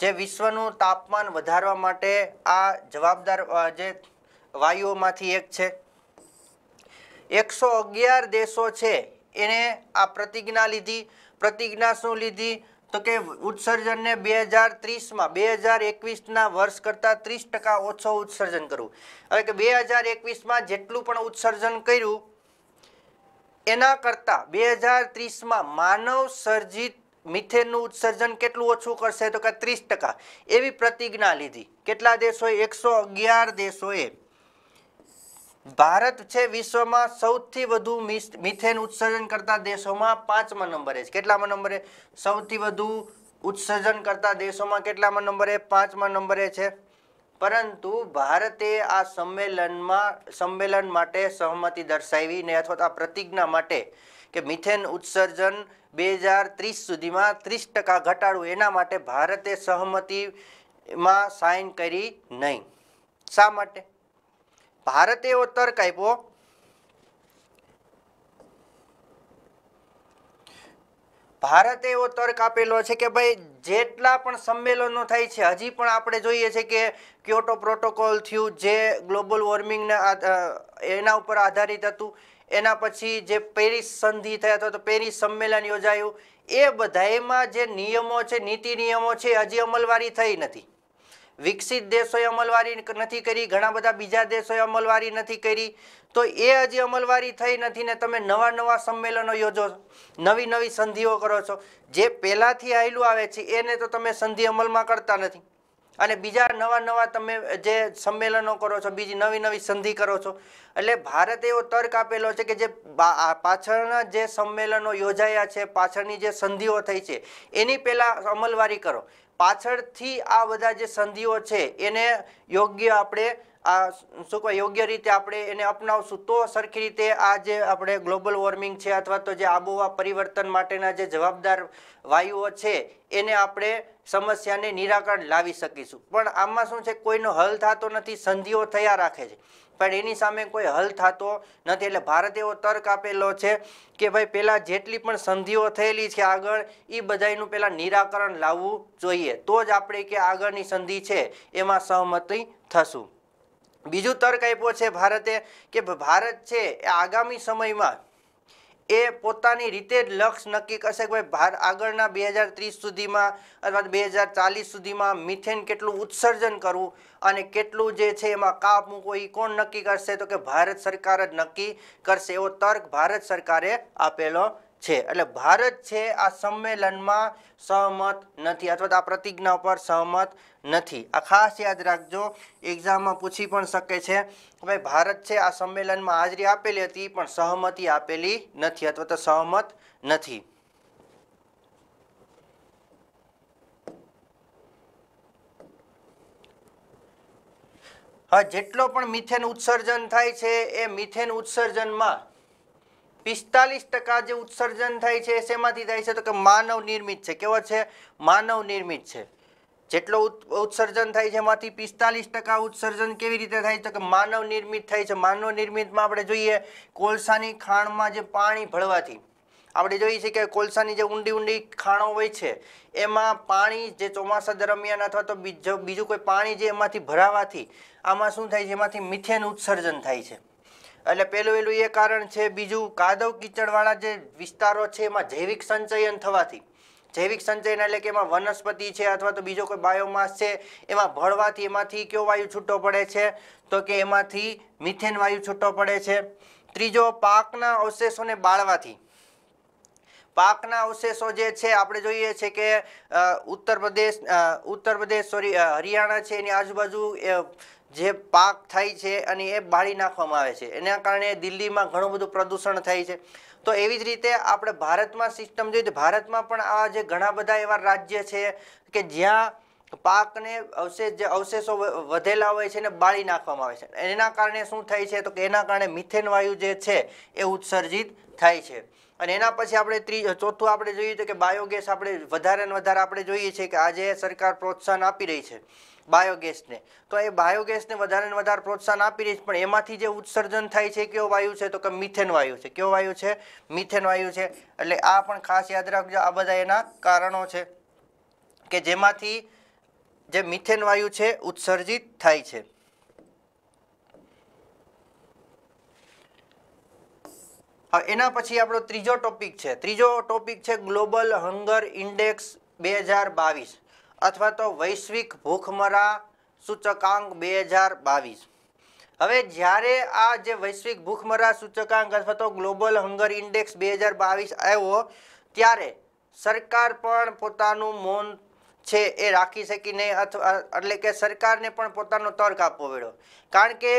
જે વિશ્વનું તાપમાન વધારવા માટે આ જવાબદાર જે વાયુઓમાંથી એક છે એકસો અગિયાર દેશો છે એને આ પ્રતિજ્ઞા લીધી પ્રતિજ્ઞા શું લીધી તો કે ઉત્સર્જનને બે હજાર ત્રીસમાં બે હજાર એકવીસના વર્ષ કરતાં ત્રીસ ટકા ઓછો ઉત્સર્જન કરવું હવે કે બે હજાર એકવીસમાં જેટલું પણ ઉત્સર્જન કર્યું એના કરતાં બે હજાર ત્રીસમાં માનવ સર્જિત મિથેનનું ઉત્સર્જન કેટલું ઓછું કરશે તો કે ત્રીસ ટકા એવી પ્રતિજ્ઞા લીધી કેટલા દેશોએ એકસો અગિયાર દેશોએ ભારત છે વિશ્વમાં સૌથી વધુ મિથેન ઉત્સર્જન કરતા દેશોમાં પાંચમા નંબરે છે કેટલામાં નંબરે સૌથી વધુ ઉત્સર્જન કરતા દેશોમાં કેટલામાં નંબરે પાંચમા નંબરે છે પરંતુ ભારતે આ સંમેલનમાં સંમેલન માટે સહમતી દર્શાવી ને અથવા આ પ્રતિજ્ઞા માટે કે મિથેન ઉત્સર્જન બે હજાર ત્રીસ સુધીમાં ત્રીસ ટકા ઘટાડવું એના માટે ભારતે સહમતિમાં સાઇન કરી નહીં શા માટે ભારતે એવો તર્ક આપ્યો ભારતે એવો તર્ક આપેલો છે કે ભાઈ જેટલા પણ સંમેલનો થાય છે હજી પણ આપણે જોઈએ છે કે ક્યોટો પ્રોટોકોલ થયું જે ગ્લોબલ વોર્મિંગના એના ઉપર આધારિત હતું એના પછી જે પેરિસ સંધિ થઈ અથવા તો પેરિસ સંમેલન યોજાયું એ બધામાં જે નિયમો છે નીતિ નિયમો છે હજી અમલવારી થઈ નથી વિકસિત દેશોએ અમલવારી નથી કરી ઘણા બધા બીજા દેશોએ અમલવારી નથી કરી તો એ હજી અમલવારી થઈ નથી ને તમે નવા નવા સંમેલનો યોજો નવી નવી સંધિઓ કરો છો જે પહેલાંથી આવેલું આવે છે એને તો તમે સંધિ અમલમાં કરતા નથી અને બીજા નવા નવા તમે જે સંમેલનો કરો છો બીજી નવી નવી સંધિ કરો છો એટલે ભારતે એવો તર્ક આપેલો છે કે જે પાછળના જે સંમેલનો યોજાયા છે પાછળની જે સંધિઓ થઈ છે એની પહેલાં અમલવારી કરો પાછળથી આ બધા જે સંધિઓ છે એને યોગ્ય આપણે આ શું કહો યોગ્ય રીતે આપણે એને અપનાવશું તો સરખી રીતે આ જે આપણે ગ્લોબલ વોર્મિંગ છે અથવા તો જે આબોહવા પરિવર્તન માટેના જે જવાબદાર વાયુઓ છે એને આપણે સમસ્યાને નિરાકરણ લાવી શકીશું પણ આમાં શું છે કોઈનો હલ થતો નથી સંધિઓ થયા રાખે છે પણ એની સામે કોઈ હલ થતો નથી એટલે ભારત એવો તર્ક આપેલો છે કે ભાઈ પહેલાં જેટલી પણ સંધિઓ થયેલી છે આગળ એ બધાનું પહેલાં નિરાકરણ લાવવું જોઈએ તો જ આપણે કે આગળની સંધિ છે એમાં સહમતિ થશું બીજું તર્ક આપ્યો છે ભારતે કે ભારત છે એ આગામી સમયમાં એ પોતાની રીતે જ લક્ષ્ય નક્કી કરશે કે ભાઈ આગળના બે હજાર ત્રીસ સુધીમાં અથવા બે હજાર ચાલીસ સુધીમાં મિથેન કેટલું ઉત્સર્જન કરવું અને કેટલું જે છે એમાં કાપ મૂકવો એ કોણ નક્કી કરશે તો કે ભારત સરકાર જ નક્કી કરશે એવો તર્ક ભારત સરકારે આપેલો છે એટલે ભારત છે આ સંમેલનમાં સહમત નથી અથવા તો આ પ્રતિજ્ઞા ઉપર સહમત નથી આ ખાસ યાદ રાખજો એક્ઝામમાં પૂછી પણ શકે છે ભાઈ ભારત છે આ સંમેલનમાં હાજરી આપેલી હતી પણ સહમતિ આપેલી નથી અથવા તો સહમત નથી હા જેટલો પણ મિથેન ઉત્સર્જન થાય છે એ મિથેન ઉત્સર્જનમાં પિસ્તાલીસ ટકા જે ઉત્સર્જન થાય છે શેમાંથી થાય છે તો કે માનવ નિર્મિત છે કેવો છે માનવ નિર્મિત છે જેટલો ઉત્સર્જન થાય છે એમાંથી પિસ્તાલીસ ટકા ઉત્સર્જન કેવી રીતે થાય તો કે માનવ નિર્મિત થાય છે માનવ નિર્મિતમાં આપણે જોઈએ કોલસાની ખાણમાં જે પાણી ભળવાથી આપણે જોઈએ છીએ કે કોલસાની જે ઊંડી ઊંડી ખાણો હોય છે એમાં પાણી જે ચોમાસા દરમિયાન અથવા તો બીજો બીજું કોઈ પાણી જે એમાંથી ભરાવાથી આમાં શું થાય છે એમાંથી મિથેન ઉત્સર્જન થાય છે એટલે પહેલું વહેલું એ કારણ છે બીજું કાદવ કીચડવાળા જે વિસ્તારો છે એમાં જૈવિક સંચયન થવાથી જૈવિક સંચયન એટલે કે એમાં વનસ્પતિ છે અથવા તો બીજો કોઈ બાયોમાસ છે એમાં ભળવાથી એમાંથી કયો વાયુ છૂટો પડે છે તો કે એમાંથી મિથેન વાયુ છૂટો પડે છે ત્રીજો પાકના અવશેષોને બાળવાથી પાકના અવશેષો જે છે આપણે જોઈએ છે કે ઉત્તર પ્રદેશ ઉત્તર પ્રદેશ સોરી હરિયાણા છે એની આજુબાજુ જે પાક થાય છે અને એ બાળી નાખવામાં આવે છે એના કારણે દિલ્હીમાં ઘણું બધું પ્રદૂષણ થાય છે તો એવી જ રીતે આપણે ભારતમાં સિસ્ટમ જોઈએ તો ભારતમાં પણ આ જે ઘણા બધા એવા રાજ્ય છે કે જ્યાં પાકને અવશેષ જે અવશેષો વધેલા હોય છે એને બાળી નાખવામાં આવે છે એના કારણે શું થાય છે તો કે એના કારણે મિથેન વાયુ જે છે એ ઉત્સર્જિત થાય છે અને એના પછી આપણે ત્રીજ ચોથું આપણે જોઈએ તો કે બાયોગેસ આપણે વધારે ને વધારે આપણે જોઈએ છીએ કે આજે સરકાર પ્રોત્સાહન આપી રહી છે બાયોગેસને તો એ બાયોગેસને વધારે ને વધારે પ્રોત્સાહન આપી રહી છે પણ એમાંથી જે ઉત્સર્જન થાય છે કેવો વાયુ છે તો કે મિથેન વાયુ છે કેવો વાયુ છે મિથેન વાયુ છે એટલે આ પણ ખાસ યાદ રાખજો આ બધા એના કારણો છે કે જેમાંથી જે મિથેન વાયુ છે ઉત્સર્જિત થાય છે હવે એના પછી આપણો ત્રીજો ટોપિક છે ત્રીજો ટોપિક છે ગ્લોબલ હંગર ઇન્ડેક્સ બે હજાર બાવીસ અથવા તો વૈશ્વિક ભૂખમરા સૂચકાંક બે હજાર બાવીસ હવે જ્યારે આ જે વૈશ્વિક ભૂખમરા સૂચકાંક અથવા તો ગ્લોબલ હંગર ઇન્ડેક્સ બે હજાર બાવીસ આવ્યો ત્યારે સરકાર પણ પોતાનું મૌન છે એ રાખી શકી નહીં અથવા એટલે કે સરકારને પણ પોતાનો તર્ક આપવો પડ્યો કારણ કે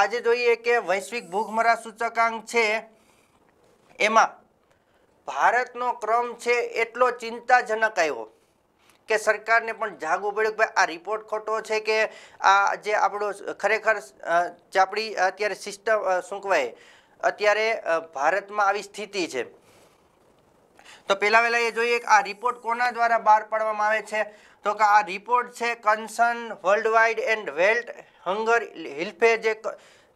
આજે જોઈએ કે વૈશ્વિક ભૂખમરા સૂચકાંક છે એમાં ભારતનો ક્રમ છે એટલો ચિંતાજનક આવ્યો કે સરકારને પણ જાગવું પડ્યું કે ભાઈ આ રિપોર્ટ ખોટો છે કે આ જે આપણો ખરેખર આપણી અત્યારે સિસ્ટમ શું કહેવાય અત્યારે ભારતમાં આવી સ્થિતિ છે તો પહેલાં પહેલાં એ જોઈએ કે આ રિપોર્ટ કોના દ્વારા બહાર પાડવામાં આવે છે તો કે આ રિપોર્ટ છે Concern Worldwide and Welthungerhilfe જે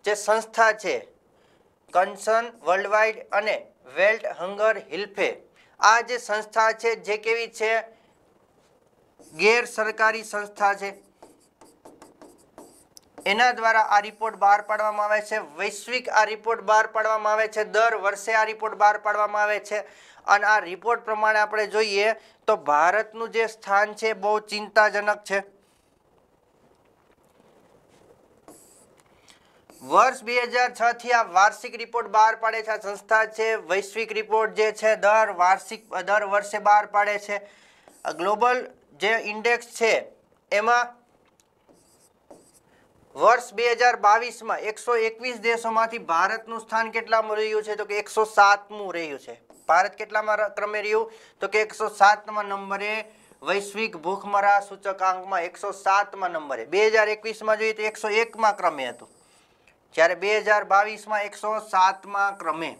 જે સંસ્થા છે કન્સર્ન વર્લ્ડ વાઇડ અને વેલ્ટ હંગર હિલ્ફે આ જે સંસ્થા છે જે કેવી છે ગેર સરકારી સંસ્થા છે એના દ્વારા આ રિપોર્ટ બહાર પાડવામાં આવે છે વૈશ્વિક આ રિપોર્ટ બહાર પાડવામાં આવે છે દર વર્ષે આ રિપોર્ટ બહાર પાડવામાં આવે છે અને આ રિપોર્ટ પ્રમાણે આપણે જોઈએ તો ભારતનું જે સ્થાન છે બહુ ચિંતાજનક છે વર્ષ બે હજાર છ થી આ વાર્ષિક રિપોર્ટ બહાર પાડે છે આ સંસ્થા છે વૈશ્વિક રિપોર્ટ જે છે દર વાર્ષિક દર વર્ષે બહાર પાડે છે ગ્લોબલ જે ઇન્ડેક્સ છે એમાં વર્ષ બે હજાર બાવીસમાં એકસો એકવીસ દેશોમાંથી ભારતનું સ્થાન કેટલામાં રહ્યું છે તો કે એકસો સાતમું રહ્યું છે ભારત કેટલામાં ક્રમે રહ્યું તો કે એકસો સાતમાં નંબરે વૈશ્વિક ભૂખમરા સૂચકાંકમાં એકસો સાતમાં નંબરે બે હજાર એકવીસમાં જોઈએ તો એકસો એકમાં ક્રમે હતું જ્યારે બે હજાર બાવીસમાં એકસો સાતમાં ક્રમે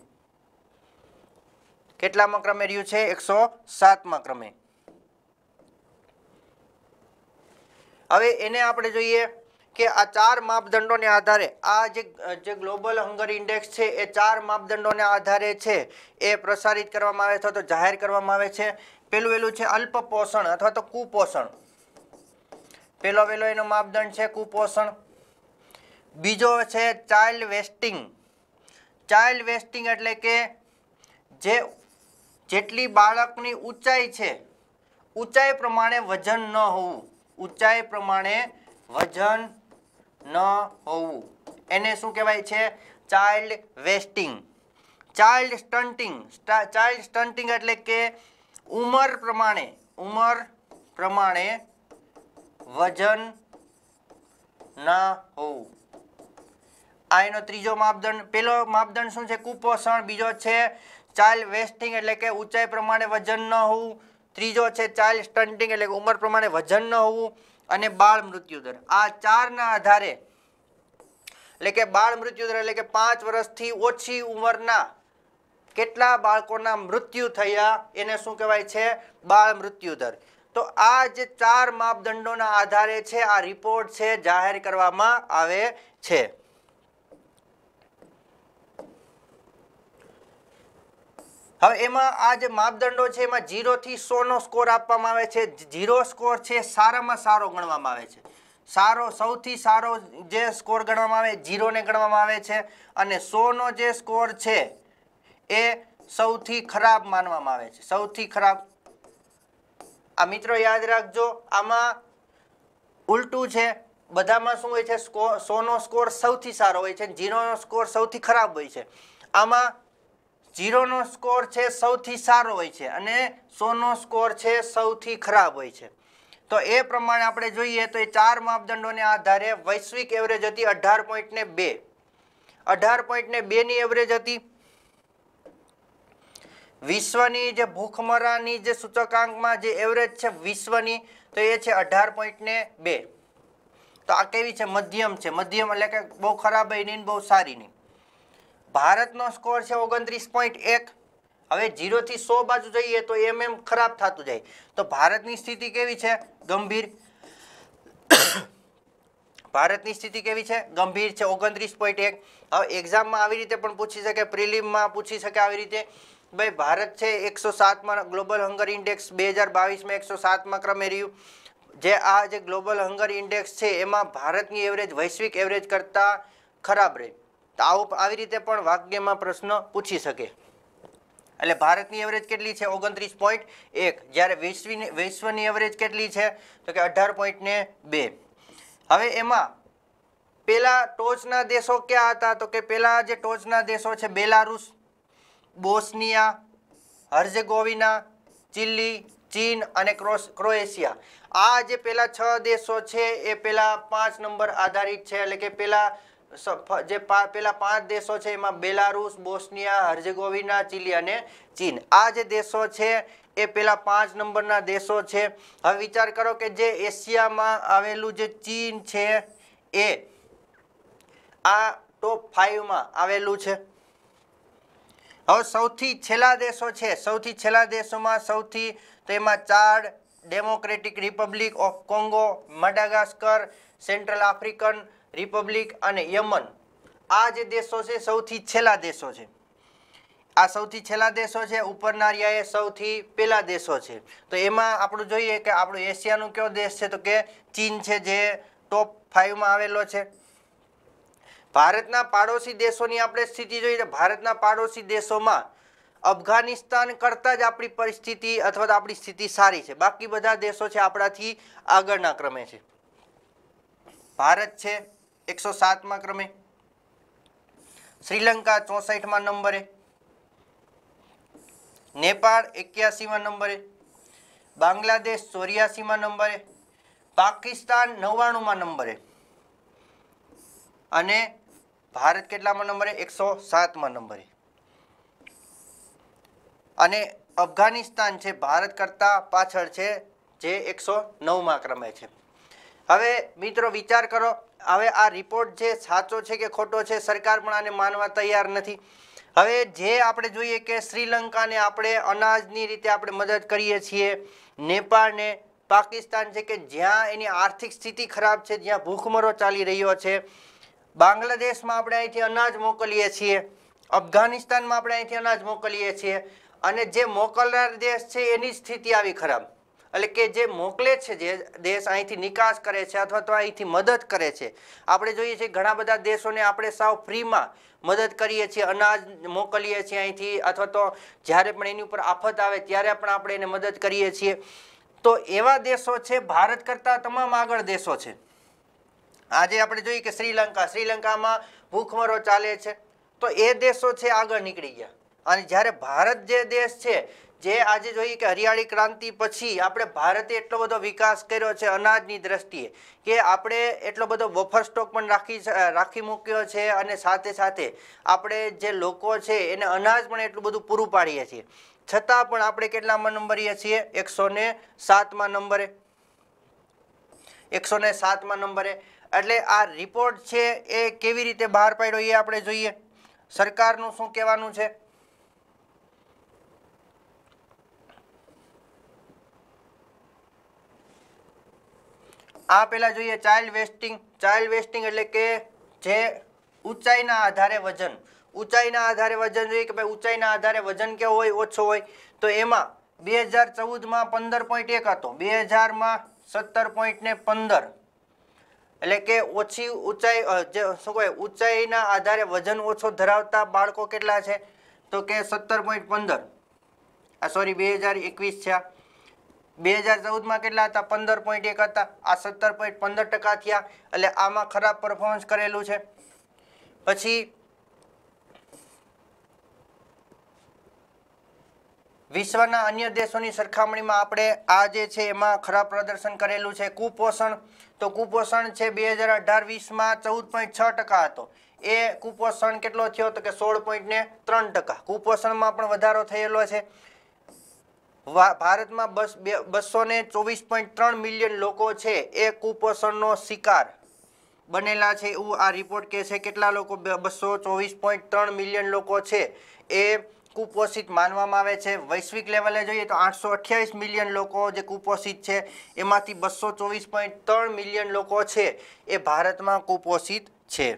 કેટલામાં ક્રમે રહ્યું છે એકસો સાતમાં ક્રમે હવે એને આપણે જોઈએ કે આ ચાર માપદંડોને આધારે આ જે જે ગ્લોબલ હંગર ઇન્ડેક્સ છે એ ચાર માપદંડોને આધારે છે એ પ્રસારિત કરવામાં આવે અથવા તો જાહેર કરવામાં આવે છે પેલું વહેલું છે અલ્પ પોષણ અથવા તો કુપોષણ પહેલો વહેલો એનો માપદંડ છે કુપોષણ બીજો છે ચાઇલ્ડ વેસ્ટિંગ ચાઇલ્ડ વેસ્ટિંગ એટલે કે જે જેટલી બાળકની ઊંચાઈ છે ઊંચાઈ પ્રમાણે વજન ન હોવું ઊંચાઈ પ્રમાણે વજન ન હોવું એને શું કહેવાય છે child wasting child stunting child stunting એટલે કે ઉંમર પ્રમાણે ઉંમર પ્રમાણે વજન ન હોવું આ એનો ત્રીજો માપદંડ પેલો માપદંડ શું છે કુપોષણ બીજો છે ચાઇલ્ડ વેસ્ટિંગ એટલે કે ઊંચાઈ પ્રમાણે વજન ન હોવું ત્રીજો છે ચાઇલ્ડ સ્ટન્ટિંગ એટલે ઉંમર પ્રમાણે વજન ન હોવું અને બાળ મૃત્યુ દર આ ચારના આધારે એટલે કે બાળ મૃત્યુ દર એટલે કે પાંચ વર્ષથી ઓછી ઉંમરના કેટલા બાળકોના મૃત્યુ થયા એને શું કહેવાય છે બાળ મૃત્યુ દર તો આ જે ચાર માપદંડોના આધારે છે આ રિપોર્ટ છે જાહેર કરવામાં આવે છે હવે એમાં આ જે માપદંડો છે એમાં જીરોથી સોનો સ્કોર આપવામાં આવે છે જીરો સ્કોર છે સારામાં સારો ગણવામાં આવે છે સારો સૌથી સારો જે સ્કોર ગણવામાં આવે જીરોને ગણવામાં આવે છે અને સોનો જે સ્કોર છે એ સૌથી ખરાબ માનવામાં આવે છે સૌથી ખરાબ આ મિત્રો યાદ રાખજો આમાં ઉલટું છે બધામાં શું હોય છે સ્કોર સોનો સ્કોર સૌથી સારો હોય છે જીરોનો સ્કોર સૌથી ખરાબ હોય છે આમાં જીરોનો સ્કોર છે સૌથી સારો હોય છે અને સોનો સ્કોર છે સૌથી ખરાબ હોય છે તો એ પ્રમાણે આપણે જોઈએ તો એ ચાર માપદંડોને આધારે વૈશ્વિક એવરેજ હતી અઢાર પોઈન્ટને બે અઢાર પોઈન્ટ ને બેની એવરેજ હતી વિશ્વની જે ભૂખમરાની જે સૂચકાંકમાં જે એવરેજ છે વિશ્વની તો એ છે અઢાર પોઈન્ટને બે તો આ કેવી છે મધ્યમ છે મધ્યમ એટલે કે બહુ ખરાબ નહીં બહુ સારી નહીં ભારતનો સ્કોર છે ઓગણત્રીસ પોઈન્ટ એક હવે જીરોથી સો બાજુ જઈએ તો એમ એમ ખરાબ થતું જાય તો ભારતની સ્થિતિ કેવી છે ગંભીર (coughs) ભારતની સ્થિતિ કેવી છે ગંભીર છે ઓગણત્રીસ પોઈન્ટ એક હવે એક્ઝામમાં આવી રીતે પણ પૂછી શકે પ્રિલિમમાં પૂછી શકે આવી રીતે ભાઈ ભારત છે એકસો સાતમાં ગ્લોબલ હંગર ઇન્ડેક્સ બે હજાર બાવીસમાં એકસો સાતમાં ક્રમે રહ્યું જે આ જે ગ્લોબલ હંગર ઇન્ડેક્સ છે એમાં ભારતની એવરેજ વૈશ્વિક એવરેજ કરતાં ખરાબ રહી તો આવી રીતે પણ વાક્યમાં પ્રશ્ન પૂછી શકે એટલે ભારતની એવરેજ કેટલી છે ઓગણત્રીસ પોઈન્ટ એક જ્યારે વિશ્વની વિશ્વની એવરેજ કેટલી છે તો કે અઢાર પોઈન્ટ ને બે હવે એમાં પેલા ટોચના દેશો ક્યાં હતા તો કે પેલા જે ટોચના દેશો છે બેલારુસ બોસ્નિયા હર્ઝેગોવિના ચિલ્લી ચીન અને ક્રોસ ક્રોએશિયા આ જે પેલા છ દેશો છે એ પેલા પાંચ નંબર આધારિત છે એટલે કે પેલા જે પેલા પાંચ દેશો છે એમાં બેલારૂસ બોસ્નિયા હર્જેગોવિના ચીલી અને ચીન આ જે દેશો છે એ પેલા પાંચ નંબરના દેશો છે હવે વિચાર કરો કે જે એશિયામાં આવેલું જે ચીન છે એ આ ટોપ ફાઈવમાં આવેલું છે હવે સૌથી છેલ્લા દેશો છે સૌથી છેલ્લા દેશોમાં સૌથી તો એમાં Chad Democratic Republic of Congo Madagascar Central African Republic અને યમન આ જે દેશો છે સૌથી છેલ્લા દેશો છે આ સૌથી છેલ્લા દેશો છે ઉપરના એ સૌથી પહેલા દેશો છે તો એમાં આપણું જોઈએ કે આપણું એશિયાનું કયો દેશ છે તો કે ચીન છે જે ટોપ ફાઇવમાં આવેલો છે ભારતના પાડોશી દેશોની આપણે સ્થિતિ જોઈએ ભારતના પાડોશી દેશોમાં અફઘાનિસ્તાન કરતાં જ આપણી પરિસ્થિતિ અથવા તો આપણી સ્થિતિ સારી છે બાકી બધા દેશો છે આપણાથી આગળના ક્રમે છે ભારત છે એકસો સાતમાં ક્રમે શ્રીલંકા ચોસઠમાં નંબરે નેપાળ એક્યાસીમાં નંબરે બાંગ્લાદેશ ચોર્યાસીમાં નંબરે પાકિસ્તાન નવ્વાણુંમાં નંબરે અને ભારત કેટલામાં નંબરે એકસો સાતમાં નંબરે અને અફઘાનિસ્તાન છે ભારત કરતાં પાછળ છે જે એકસો નવમાં ક્રમે છે હવે મિત્રો વિચાર કરો હવે આ રિપોર્ટ જે સાચો છે કે ખોટો છે સરકાર પણ આને માનવા તૈયાર નથી હવે જે આપણે જોઈએ કે શ્રીલંકાને આપણે અનાજની રીતે આપણે મદદ કરીએ છીએ નેપાળને પાકિસ્તાન છે કે જ્યાં એની આર્થિક સ્થિતિ ખરાબ છે જ્યાં ભૂખમરો ચાલી રહ્યો છે બાંગ્લાદેશમાં આપણે અહીંથી અનાજ મોકલીએ છીએ અફઘાનિસ્તાનમાં આપણે અહીંથી અનાજ મોકલીએ છીએ અને જે મોકલનાર દેશ છે એની સ્થિતિ આવી ખરાબ એટલે કે જે મોકલે છે જે દેશ અહીંથી નિકાસ કરે છે અથવા તો અહીંથી મદદ કરે છે આપણે જોઈએ છીએ ઘણા બધા દેશોને આપણે સાવ ફ્રીમાં મદદ કરીએ છીએ અનાજ મોકલીએ છીએ અહીંથી અથવા તો જ્યારે પણ એની ઉપર આફત આવે ત્યારે પણ આપણે એને મદદ કરીએ છીએ તો એવા દેશો છે ભારત કરતાં તમામ આગળ દેશો છે આજે આપણે જોઈએ કે શ્રીલંકા શ્રીલંકામાં ભૂખમરો ચાલે છે તો એ દેશો છે આગળ નીકળી ગયા અને જ્યારે ભારત જે દેશ છે જે આજે જોઈએ કે હરિયાળી ક્રાંતિ પછી આપણે ભારતે એટલો બધો વિકાસ કર્યો છે અનાજની દ્રષ્ટિએ કે આપણે એટલો બધો બફર સ્ટોક પણ રાખી રાખી મૂક્યો છે અને સાથે સાથે આપણે જે લોકો છે એને અનાજ પણ એટલું બધું પૂરું પાડીએ છીએ છતાં પણ આપણે કેટલામાં નંબરીએ છીએ એકસો ને સાતમાં નંબરે એકસો ને સાતમાં નંબરે એટલે આ રિપોર્ટ છે એ કેવી રીતે બહાર પાડ્યો એ આપણે જોઈએ સરકારનું શું કહેવાનું છે આ પહેલાં જોઈએ ચાઇલ્ડ વેસ્ટિંગ ચાઇલ્ડ વેસ્ટિંગ એટલે કે જે ઊંચાઈના આધારે વજન ઊંચાઈના આધારે વજન જોઈએ કે ભાઈ ઊંચાઈના આધારે વજન કેવો હોય ઓછો હોય તો એમાં બે હજાર ચૌદમાં પંદર પોઈન્ટ એક હતો બે હજારમાં સત્તર પોઈન્ટ ને પંદર એટલે કે ઓછી ઊંચાઈ જે શું કહે ઊંચાઈના આધારે વજન ઓછો ધરાવતા બાળકો કેટલા છે તો કે સત્તર પોઈન્ટ પંદર આ સોરી બે હજાર એકવીસ છે બે હજાર ચૌદમાં કેટલા હતા પંદર પોઈન્ટ એક હતા આ સત્તર પોઈન્ટ પંદર ટકા થયા એટલે આમાં ખરાબ પરફોર્મન્સ કરેલું છે પછી વિશ્વના અન્ય દેશોની સરખામણીમાં આપણે આ જે છે એમાં ખરાબ પ્રદર્શન કરેલું છે કુપોષણ તો કુપોષણ છે બે હજાર અઢાર વીસમાં ચૌદ પોઈન્ટ છ ટકા હતો એ કુપોષણ કેટલો થયો તો કે સોળ પોઈન્ટ ને ત્રણ ટકા કુપોષણમાં પણ વધારો થયેલો છે ભારતમાં બસ બસો ને ચોવીસ પોઈન્ટ ત્રણ મિલિયન લોકો છે એ કુપોષણનો શિકાર બનેલા છે એવું આ રિપોર્ટ કહે છે કેટલા લોકો બસો ચોવીસ પોઈન્ટ ત્રણ મિલિયન લોકો છે એ કુપોષિત માનવામાં આવે છે વૈશ્વિક લેવલે જોઈએ તો આઠસો અઠ્યાવીસ મિલિયન લોકો જે કુપોષિત છે એમાંથી બસો ચોવીસ પોઈન્ટ ત્રણ મિલિયન લોકો છે એ ભારતમાં કુપોષિત છે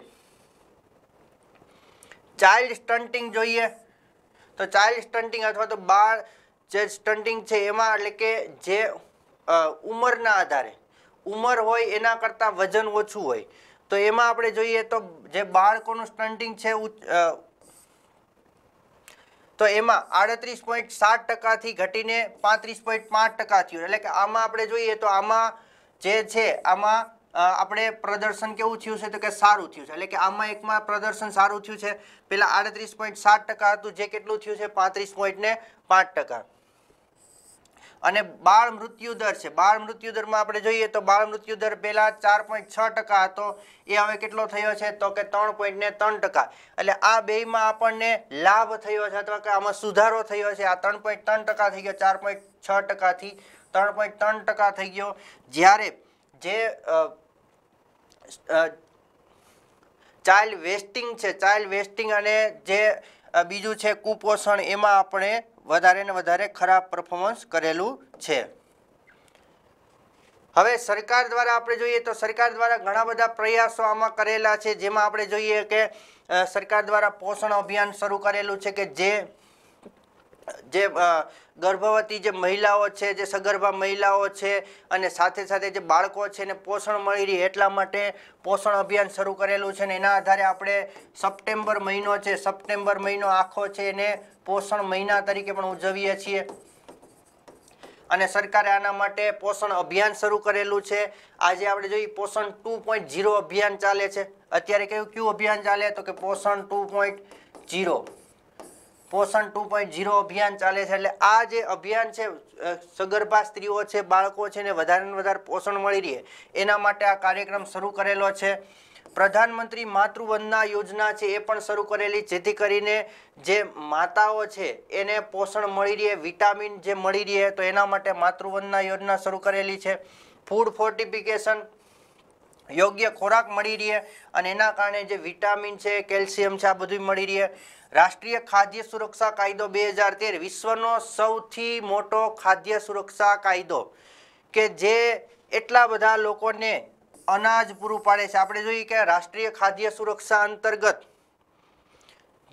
ચાઇલ્ડ સ્ટન્ટિંગ જોઈએ તો ચાઇલ્ડ સ્ટન્ટિંગ અથવા તો બાળ જે સ્ટન્ટિંગ છે એમાં એટલે કે જે ઉંમરના આધારે ઉંમર હોય એના કરતાં વજન ઓછું હોય તો એમાં આપણે જોઈએ તો જે બાળકોનું સ્ટન્ટિંગ છે તો એમાં આડત્રીસ પોઈન્ટ સાત ટકાથી ઘટીને પાંત્રીસ પોઈન્ટ પાંચ ટકા થયું એટલે કે આમાં આપણે જોઈએ તો આમાં જે છે આમાં આપણે પ્રદર્શન કેવું થયું છે તો કે સારું થયું છે એટલે કે આમાં એકમાં પ્રદર્શન સારું થયું છે પહેલાં આડત્રીસ પોઈન્ટ સાત ટકા હતું જે કેટલું થયું છે પાંત્રીસ પોઈન્ટ ને પાંચ ટકા અને બાળ મૃત્યુ દર છે બાળ મૃત્યુ દરમાં આપણે જોઈએ તો બાળ મૃત્યુ દર પહેલા ચાર પોઈન્ટ છ ટકા હતો એ હવે કેટલો થયો છે તો કે ત્રણ પોઈન્ટ ને ત્રણ ટકા એટલે આ બેમાં આપણને લાભ થયો છે અથવા કે આમાં સુધારો થયો છે આ ત્રણ પોઈન્ટ ત્રણ ટકા થઈ ગયો ચાર પોઈન્ટ છ ટકાથી ત્રણ પોઈન્ટ ત્રણ ટકા થઈ ગયો જ્યારે જે ચાઇલ્ડ વેસ્ટિંગ છે ચાઇલ્ડ વેસ્ટિંગ અને જે બીજું છે કુપોષણ એમાં આપણે વધારે ને વધારે ખરાબ પરફોર્મન્સ કરેલું છે હવે સરકાર દ્વારા આપણે જોઈએ તો સરકાર દ્વારા ઘણા બધા પ્રયાસો આમાં કરેલા છે જેમાં આપણે જોઈએ કે સરકાર દ્વારા પોષણ અભિયાન શરૂ કરેલું છે કે જે જે ગર્ભવતી જે મહિલાઓ છે જે સગર્ભા મહિલાઓ છે અને સાથે સાથે જે બાળકો છે એને પોષણ મળી રહે એટલા માટે પોષણ અભિયાન શરૂ કરેલું છે ને એના આધારે આપણે સપ્ટેમ્બર મહિનો છે સપ્ટેમ્બર મહિનો આખો છે એને પોષણ મહિના તરીકે પણ ઉજવીએ છીએ અને સરકારે આના માટે પોષણ અભિયાન શરૂ કરેલું છે આજે આપણે જોઈએ પોષણ ટુ પોઈન્ટ ઝીરો અભિયાન ચાલે છે અત્યારે કયું કયું અભિયાન ચાલે તો કે Poshan two point zero Poshan two point zero અભિયાન ચાલે છે એટલે આ જે અભિયાન છે સગર્ભા સ્ત્રીઓ છે બાળકો છે ને વધારે ને વધારે પોષણ મળી રહે એના માટે આ કાર્યક્રમ શરૂ કરેલો છે પ્રધાનમંત્રી માતૃવંદના યોજના છે એ પણ શરૂ કરેલી જેથી કરીને જે માતાઓ છે એને પોષણ મળી રહે વિટામિન જે મળી રહે તો એના માટે માતૃવંદના યોજના શરૂ કરેલી છે ફૂડ ફોર્ટિફિકેશન યોગ્ય ખોરાક મળી રહે અને એના કારણે જે વિટામિન છે કેલ્શિયમ છે આ બધું મળી રહે રાષ્ટ્રીય ખાદ્ય સુરક્ષા કાયદો બે હજાર તેર વિશ્વનો સૌથી મોટો ખાદ્ય સુરક્ષા કાયદો કે જે એટલા બધા લોકોને અનાજ પૂરું પાડે છે આપણે જોઈએ કે રાષ્ટ્રીય ખાદ્ય સુરક્ષા અંતર્ગત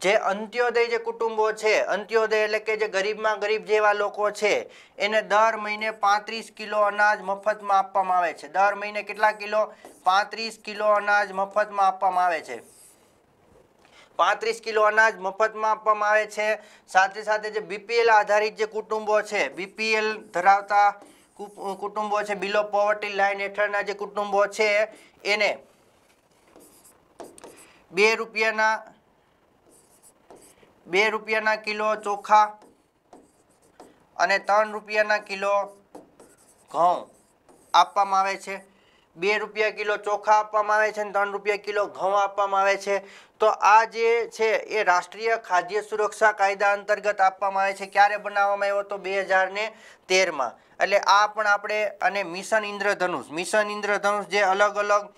જે અંત્યોદય જે કુટુંબો છે અંત્યોદય એટલે કે જે ગરીબમાં ગરીબ જેવા લોકો છે એને દર મહિને પાંત્રીસ કિલો અનાજ મફતમાં આપવામાં આવે છે દર મહિને કેટલા કિલો પાંત્રીસ કિલો અનાજ મફતમાં આપવામાં આવે છે પાંત્રીસ કિલો અનાજ મફતમાં આપવામાં આવે છે સાથે સાથે જે બીપીએલ આધારિત જે કુટુંબો છે બીપીએલ ધરાવતા કુટુંબો છે બિલો પોવર્ટી લાઈન હેઠળના જે કુટુંબો છે એને બે રૂપિયાના બે રૂપિયાના કિલો ચોખા અને ત્રણ રૂપિયાના કિલો ઘઉં આપવામાં આવે છે બે રૂપિયા કિલો ચોખા આપવામાં આવે છે અને ત્રણ રૂપિયા કિલો ઘઉં આપવામાં આવે છે તો આ જે છે એ રાષ્ટ્રીય ખાદ્ય સુરક્ષા કાયદા અંતર્ગત આપવામાં આવે છે ક્યારે બનાવવામાં આવ્યો તો બે હજાર ને તેરમાં એટલે આ પણ આપણે અને મિશન ઇન્દ્રધનુષ મિશન ઇન્દ્રધનુષ જે અલગ અલગ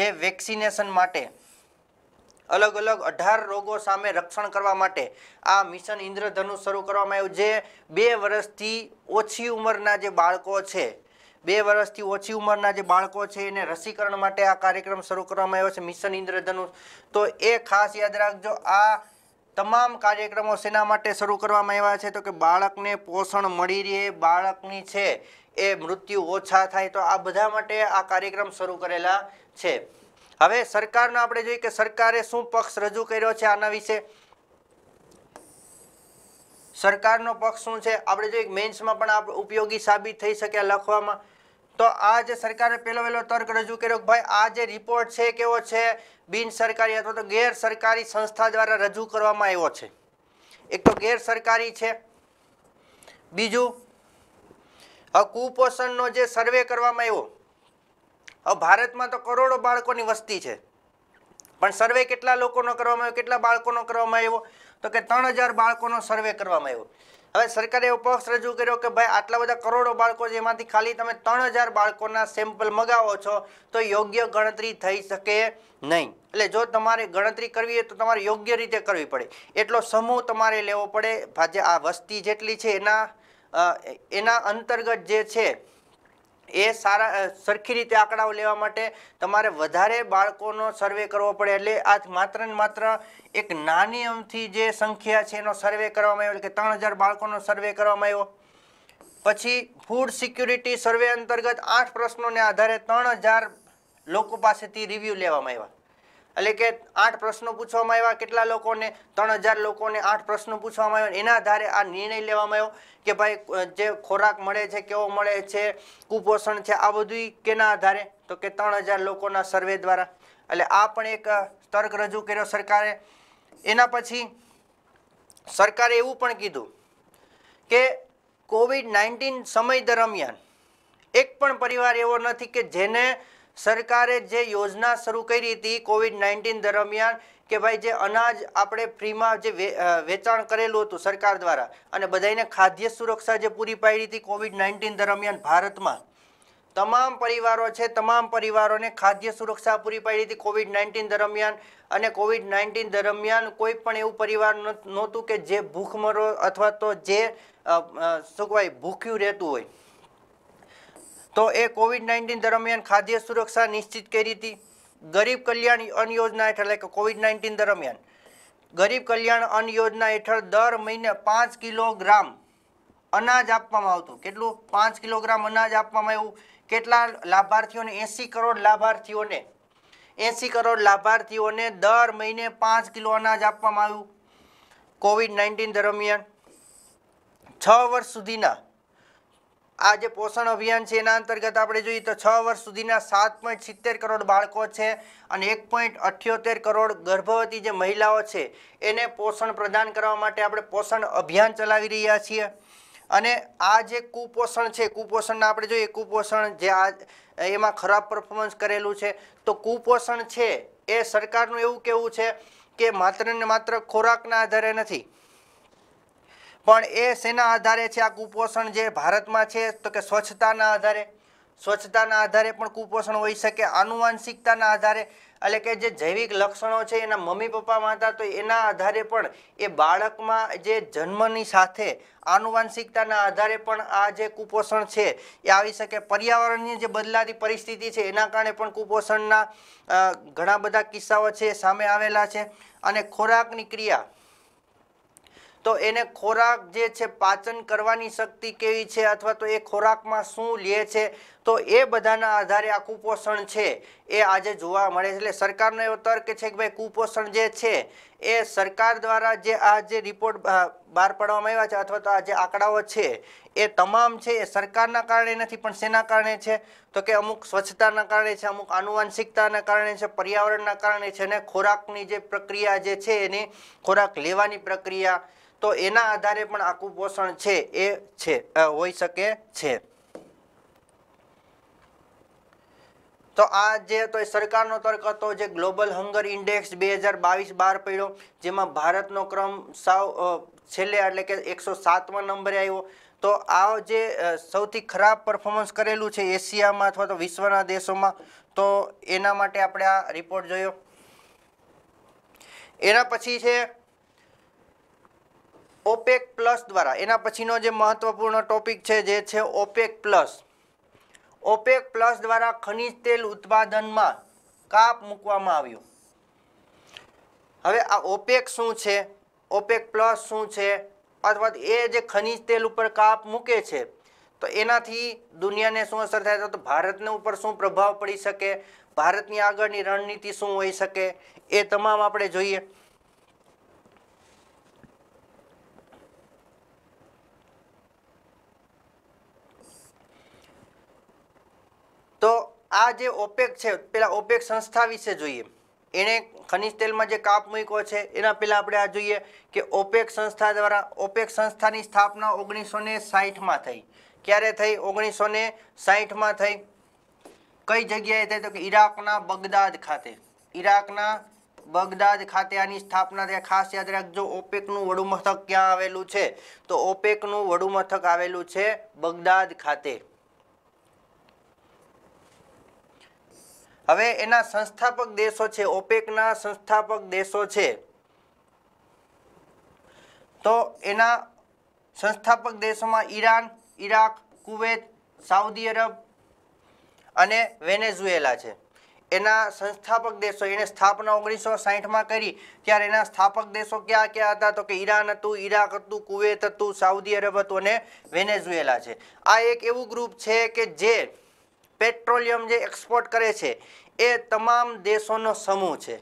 જે વેક્સિનેશન માટે અલગ અલગ અઢાર રોગો સામે રક્ષણ કરવા માટે આ મિશન ઇન્દ્રધનુષ શરૂ કરવામાં આવ્યું જે બે વર્ષથી ઓછી ઉંમરના જે બાળકો છે બે વર્ષથી ઓછી ઉંમરના જે બાળકો છે એને રસીકરણ માટે આ કાર્યક્રમ શરૂ કરવામાં આવ્યો છે મિશન ઇન્દ્રધનુષ તો એ ખાસ યાદ રાખજો આ તમામ કાર્યક્રમો શેના માટે શરૂ કરવામાં આવ્યા છે તો કે બાળકને પોષણ મળી રહે બાળકની છે એ મૃત્યુ ઓછા થાય તો આ બધા માટે આ કાર્યક્રમ શરૂ કરેલા છે હવે સરકારનો આપણે જોઈએ કે સરકારે શું પક્ષ રજૂ કર્યો છે આના વિશે સરકારનો પક્ષ શું છે આપણે જોઈએ મેન્સમાં પણ ઉપયોગી સાબિત થઈ શકે લખવામાં તો આ જે સરકારે પહેલો પહેલો તર્ક રજૂ કર્યો કે ભાઈ આ જે રિપોર્ટ છે કેવો છે બિન સરકારી અથવા તો ગેર સરકારી સંસ્થા દ્વારા રજૂ કરવામાં આવ્યો છે એક તો ગેર સરકારી છે બીજું કુપોષણનો જે સર્વે કરવામાં આવ્યો ભારતમાં તો કરોડો બાળકોની વસ્તી છે પણ સર્વે કેટલા લોકોનો કરવામાં આવ્યો કેટલા બાળકોનો કરવામાં આવ્યો તો કે ત્રણ બાળકોનો સર્વે કરવામાં આવ્યો હવે સરકારે એવો પક્ષ રજૂ કર્યો કે ભાઈ આટલા બધા કરોડો બાળકો છે એમાંથી ખાલી તમે ત્રણ હજાર બાળકોના સેમ્પલ મગાવો છો તો યોગ્ય ગણતરી થઈ શકે નહીં એટલે જો તમારે ગણતરી કરવી હોય તો તમારે યોગ્ય રીતે કરવી પડે એટલો સમૂહ તમારે લેવો પડે જે આ વસ્તી જેટલી છે એના એના અંતર્ગત જે છે એ સારા સરખી રીતે આંકડાઓ લેવા માટે તમારે વધારે બાળકોનો સર્વે કરવો પડે એટલે આ માત્ર ને માત્ર એક નાની અમથી જે સંખ્યા છે એનો સર્વે કરવામાં આવ્યો કે ત્રણ બાળકોનો સર્વે કરવામાં આવ્યો પછી ફૂડ સિક્યુરિટી સર્વે અંતર્ગત આઠ પ્રશ્નોને આધારે ત્રણ લોકો પાસેથી રિવ્યૂ લેવામાં આવ્યા એટલે કે આઠ પ્રશ્નો પૂછવામાં આવ્યા કેટલા લોકોને ત્રણ હજાર લોકોને આઠ પ્રશ્નો પૂછવામાં આવ્યા એના આધારે આ નિર્ણય લેવામાં આવ્યો કે ભાઈ જે ખોરાક મળે છે કેવો મળે છે કુપોષણ છે આ બધું કેના આધારે તો કે ત્રણ હજાર લોકોના સર્વે દ્વારા એટલે આ પણ એક તર્ક રજૂ કર્યો સરકારે એના પછી સરકારે એવું પણ કીધું કે કોવિડ નાઇન્ટીન સમય દરમિયાન એક પણ પરિવાર એવો નથી કે જેને સરકારે જે યોજના શરૂ કરી હતી કોવિડ નાઇન્ટીન દરમિયાન કે ભાઈ જે અનાજ આપણે ફ્રીમાં જે વેચાણ કરેલું હતું સરકાર દ્વારા અને બધાને ખાદ્ય સુરક્ષા જે પૂરી પાડી હતી કોવિડ નાઇન્ટીન દરમિયાન ભારતમાં તમામ પરિવારો છે તમામ પરિવારોને ખાદ્ય સુરક્ષા પૂરી પાડી હતી કોવિડ નાઇન્ટીન દરમિયાન અને કોવિડ નાઇન્ટીન દરમિયાન કોઈ પણ એવું પરિવાર નહોતું કે જે ભૂખમરો અથવા તો જે શું કહેવાય ભૂખ્યું રહેતું હોય તો એ કોવિડ નાઇન્ટીન દરમિયાન ખાદ્ય સુરક્ષા નિશ્ચિત કરી હતી ગરીબ કલ્યાણ અન્ન યોજના હેઠળ એટલે કે કોવિડ નાઇન્ટીન દરમિયાન ગરીબ કલ્યાણ અન્ન યોજના હેઠળ દર મહિને પાંચ કિલોગ્રામ અનાજ આપવામાં આવતું કેટલું પાંચ કિલોગ્રામ અનાજ આપવામાં આવ્યું કેટલા લાભાર્થીઓને એંસી કરોડ લાભાર્થીઓને એંસી કરોડ લાભાર્થીઓને દર મહિને પાંચ કિલો અનાજ આપવામાં આવ્યું કોવિડ નાઇન્ટીન દરમિયાન છ વર્ષ સુધીના આ જે પોષણ અભિયાન છે એના અંતર્ગત આપણે જોઈએ તો છ વર્ષ સુધીના સાત પોઈન્ટ સિત્તેર કરોડ બાળકો છે અને એક પોઈન્ટ અઠ્યોતેર કરોડ ગર્ભવતી જે મહિલાઓ છે એને પોષણ પ્રદાન કરવા માટે આપણે પોષણ અભિયાન ચલાવી રહ્યા છીએ અને આ જે કુપોષણ છે કુપોષણના આપણે જોઈએ કુપોષણ જે આ એમાં ખરાબ પરફોર્મન્સ કરેલું છે તો કુપોષણ છે એ સરકારનું એવું કહેવું છે કે માત્ર ને માત્ર ખોરાકના આધારે નથી પણ એ શેના આધારે છે આ કુપોષણ જે ભારતમાં છે તો કે સ્વચ્છતાના આધારે સ્વચ્છતાના આધારે પણ કુપોષણ હોઈ શકે આનુવાંશિકતાના આધારે એટલે કે જે જૈવિક લક્ષણો છે એના મમ્મી પપ્પામાં હતા તો એના આધારે પણ એ બાળકમાં જે જન્મની સાથે આનુવાંશિકતાના આધારે પણ આ જે કુપોષણ છે એ આવી શકે પર્યાવરણની જે બદલાતી પરિસ્થિતિ છે એના કારણે પણ કુપોષણના ઘણા બધા કિસ્સાઓ છે સામે આવેલા છે અને ખોરાકની ક્રિયા તો એને ખોરાક જે છે પાચન કરવાની શક્તિ કેવી છે અથવા તો એ ખોરાકમાં શું લે છે તો એ બધાના આધારે આ કુપોષણ છે એ આજે જોવા મળે છે એટલે સરકારનો એવો તર્ક છે કે ભાઈ કુપોષણ જે છે એ સરકાર દ્વારા જે આ જે રિપોર્ટ બહાર પાડવામાં આવ્યા છે અથવા તો આ જે આંકડાઓ છે એ તમામ છે એ સરકારના કારણે નથી પણ શેના કારણે છે તો કે અમુક સ્વચ્છતાના કારણે છે અમુક આનુવંશિકતાના કારણે છે પર્યાવરણના કારણે છે અને ખોરાકની જે પ્રક્રિયા જે છે એની ખોરાક લેવાની પ્રક્રિયા તો એના આધારે પણ આ કુપોષણ છે એ છે હોઈ શકે છે તો આ જે તો સરકારનો તર્ક હતો જે ગ્લોબલ હંગર ઇન્ડેક્સ બે હજાર બાવીસ બહાર પડ્યો જેમાં ભારતનો ક્રમ સાવ છેલ્લે એટલે કે એકસો સાતમા નંબરે આવ્યો તો આ જે સૌથી ખરાબ પરફોર્મન્સ કરેલું છે એશિયામાં અથવા તો વિશ્વના દેશોમાં તો એના માટે આપણે આ રિપોર્ટ જોયો એના પછી છે ઓપેક પ્લસ દ્વારા એના પછીનો જે મહત્વપૂર્ણ ટોપિક છે જે છે ઓપેક પ્લસ ઓપેક પ્લસ દ્વારા ખનિજ તેલ ઉત્પાદનમાં કાપ મૂકવામાં આવ્યો હવે આ ઓપેક શું છે ઓપેક પ્લસ શું છે અથવા એ જે ખનિજ તેલ ઉપર કાપ મૂકે છે તો એનાથી દુનિયાને શું અસર થાય તો ભારતને ઉપર શું પ્રભાવ પડી શકે ભારતની આગળની રણનીતિ શું હોઈ શકે એ તમામ આપણે જોઈએ તો આ જે ઓપેક છે પેલા ઓપેક સંસ્થા વિશે જોઈએ એણે ખનિજ તેલમાં જે કાપ મૂક્યો છે એના પહેલાં આપણે આ જોઈએ કે ઓપેક સંસ્થા દ્વારા ઓપેક સંસ્થાની સ્થાપના ઓગણીસો ને સાહીઠમાં થઈ ક્યારે થઈ ઓગણીસો ને સાહીઠમાં થઈ કઈ જગ્યાએ થઈ તો કે ઈરાકના બગદાદ ખાતે ઈરાકના બગદાદ ખાતે આની સ્થાપના થયા ખાસ યાદ રાખજો ઓપેકનું વડુમથક ક્યાં આવેલું છે તો ઓપેકનું વડુમથક આવેલું છે બગદાદ ખાતે હવે એના સંસ્થાપક દેશો છે ઓપેકના સંસ્થાપક દેશો છે તો એના સંસ્થાપક દેશોમાં Iran Iraq Kuwait Saudi Arab અને વેનેઝુએલા છે એના સંસ્થાપક દેશો એને સ્થાપના ઓગણીસો સાહીઠમાં કરી ત્યારે એના સ્થાપક દેશો ક્યાં ક્યાં હતા તો કે ઈરાન હતું ઈરાક હતું કુવેત હતું સાઉદી અરબ હતું અને વેનેઝુએલા છે આ એક એવું ગ્રુપ છે કે જે પેટ્રોલિયમ જે એક્સપોર્ટ કરે છે એ તમામ દેશોનો સમૂહ છે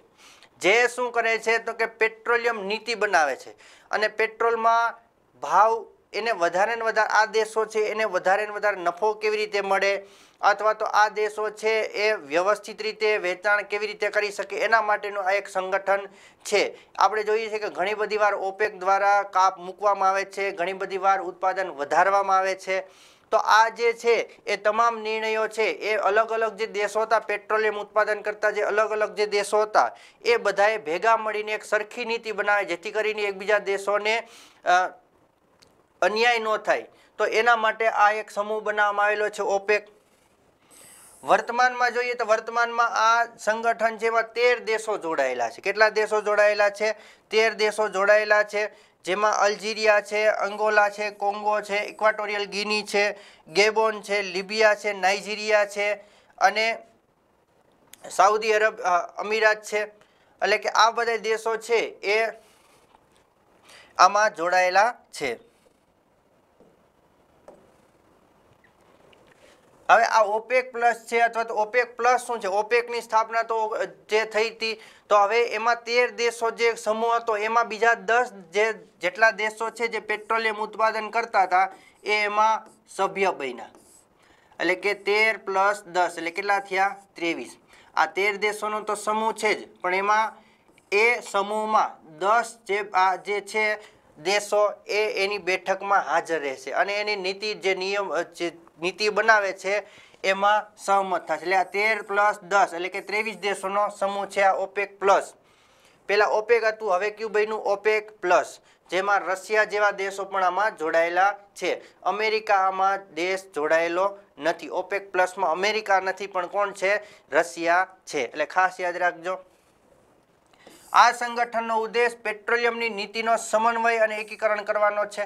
જે શું કરે છે તો કે પેટ્રોલિયમ નીતિ બનાવે છે અને પેટ્રોલમાં ભાવ એને વધારે ને વધારે આ દેશો છે એને વધારે ને વધારે નફો કેવી રીતે મળે અથવા તો આ દેશો છે એ વ્યવસ્થિત રીતે વેચાણ કેવી રીતે કરી શકે એના માટેનું આ એક સંગઠન છે આપણે જોઈએ છીએ કે ઘણી બધી વાર ઓપેક દ્વારા કાપ મૂકવામાં આવે છે ઘણી બધી વાર ઉત્પાદન વધારવામાં આવે છે તો આ જે છે એ તમામ નિર્ણયો છે એ અલગ અલગ જે દેશો હતા પેટ્રોલિયમ ઉત્પાદન કરતા જે અલગ અલગ જે દેશો હતા એ બધાએ ભેગા મળીને એક સરખી નીતિ બનાવે જેથી કરીને એકબીજા દેશોને અન્યાય ન થાય તો એના માટે આ એક સમૂહ બનાવવામાં આવેલો છે ઓપેક વર્તમાનમાં જોઈએ તો વર્તમાનમાં આ સંગઠન જેમાં તેર દેશો જોડાયેલા છે કેટલા દેશો જોડાયેલા છે તેર દેશો જોડાયેલા છે જેમાં અલ્જીરિયા છે અંગોલા છે કોંગો છે ઇક્વાટોરિયલ ગિની છે ગેબોન છે લિબિયા છે નાઇજીરિયા છે અને સાઉદી અરબ અમીરાત છે એટલે કે આ બધા દેશો છે એ આમાં જોડાયેલા છે હવે આ ઓપેક પ્લસ છે અથવા તો ઓપેક પ્લસ શું છે ઓપેકની સ્થાપના તો જે થઈ હતી તો હવે એમાં તેર દેશો જે સમૂહ હતો એમાં બીજા દસ જે જેટલા દેશો છે જે પેટ્રોલિયમ ઉત્પાદન કરતા હતા એ એમાં સભ્ય બન્યા એટલે કે તેર પ્લસ દસ એટલે કેટલા થયા ત્રેવીસ આ તેર દેશોનો તો સમૂહ છે જ પણ એમાં એ સમૂહમાં દસ જે આ જે છે દેશો એ એની બેઠકમાં હાજર રહેશે અને એની નીતિ જે નિયમ જે નીતિ બનાવે છે એમાં સહમત થશે એટલે આ તેર પ્લસ દસ એટલે કે ત્રેવીસ દેશોનો સમૂહ છે આ ઓપેક પ્લસ પહેલાં ઓપેક હતું હવે કયું બન્યું ઓપેક પ્લસ જેમાં રશિયા જેવા દેશો પણ આમાં જોડાયેલા છે અમેરિકા આમાં દેશ જોડાયેલો નથી ઓપેક પ્લસમાં અમેરિકા નથી પણ કોણ છે રશિયા છે એટલે ખાસ યાદ રાખજો આ સંગઠનનો ઉદ્દેશ પેટ્રોલિયમની નીતિનો સમન્વય અને એકીકરણ કરવાનો છે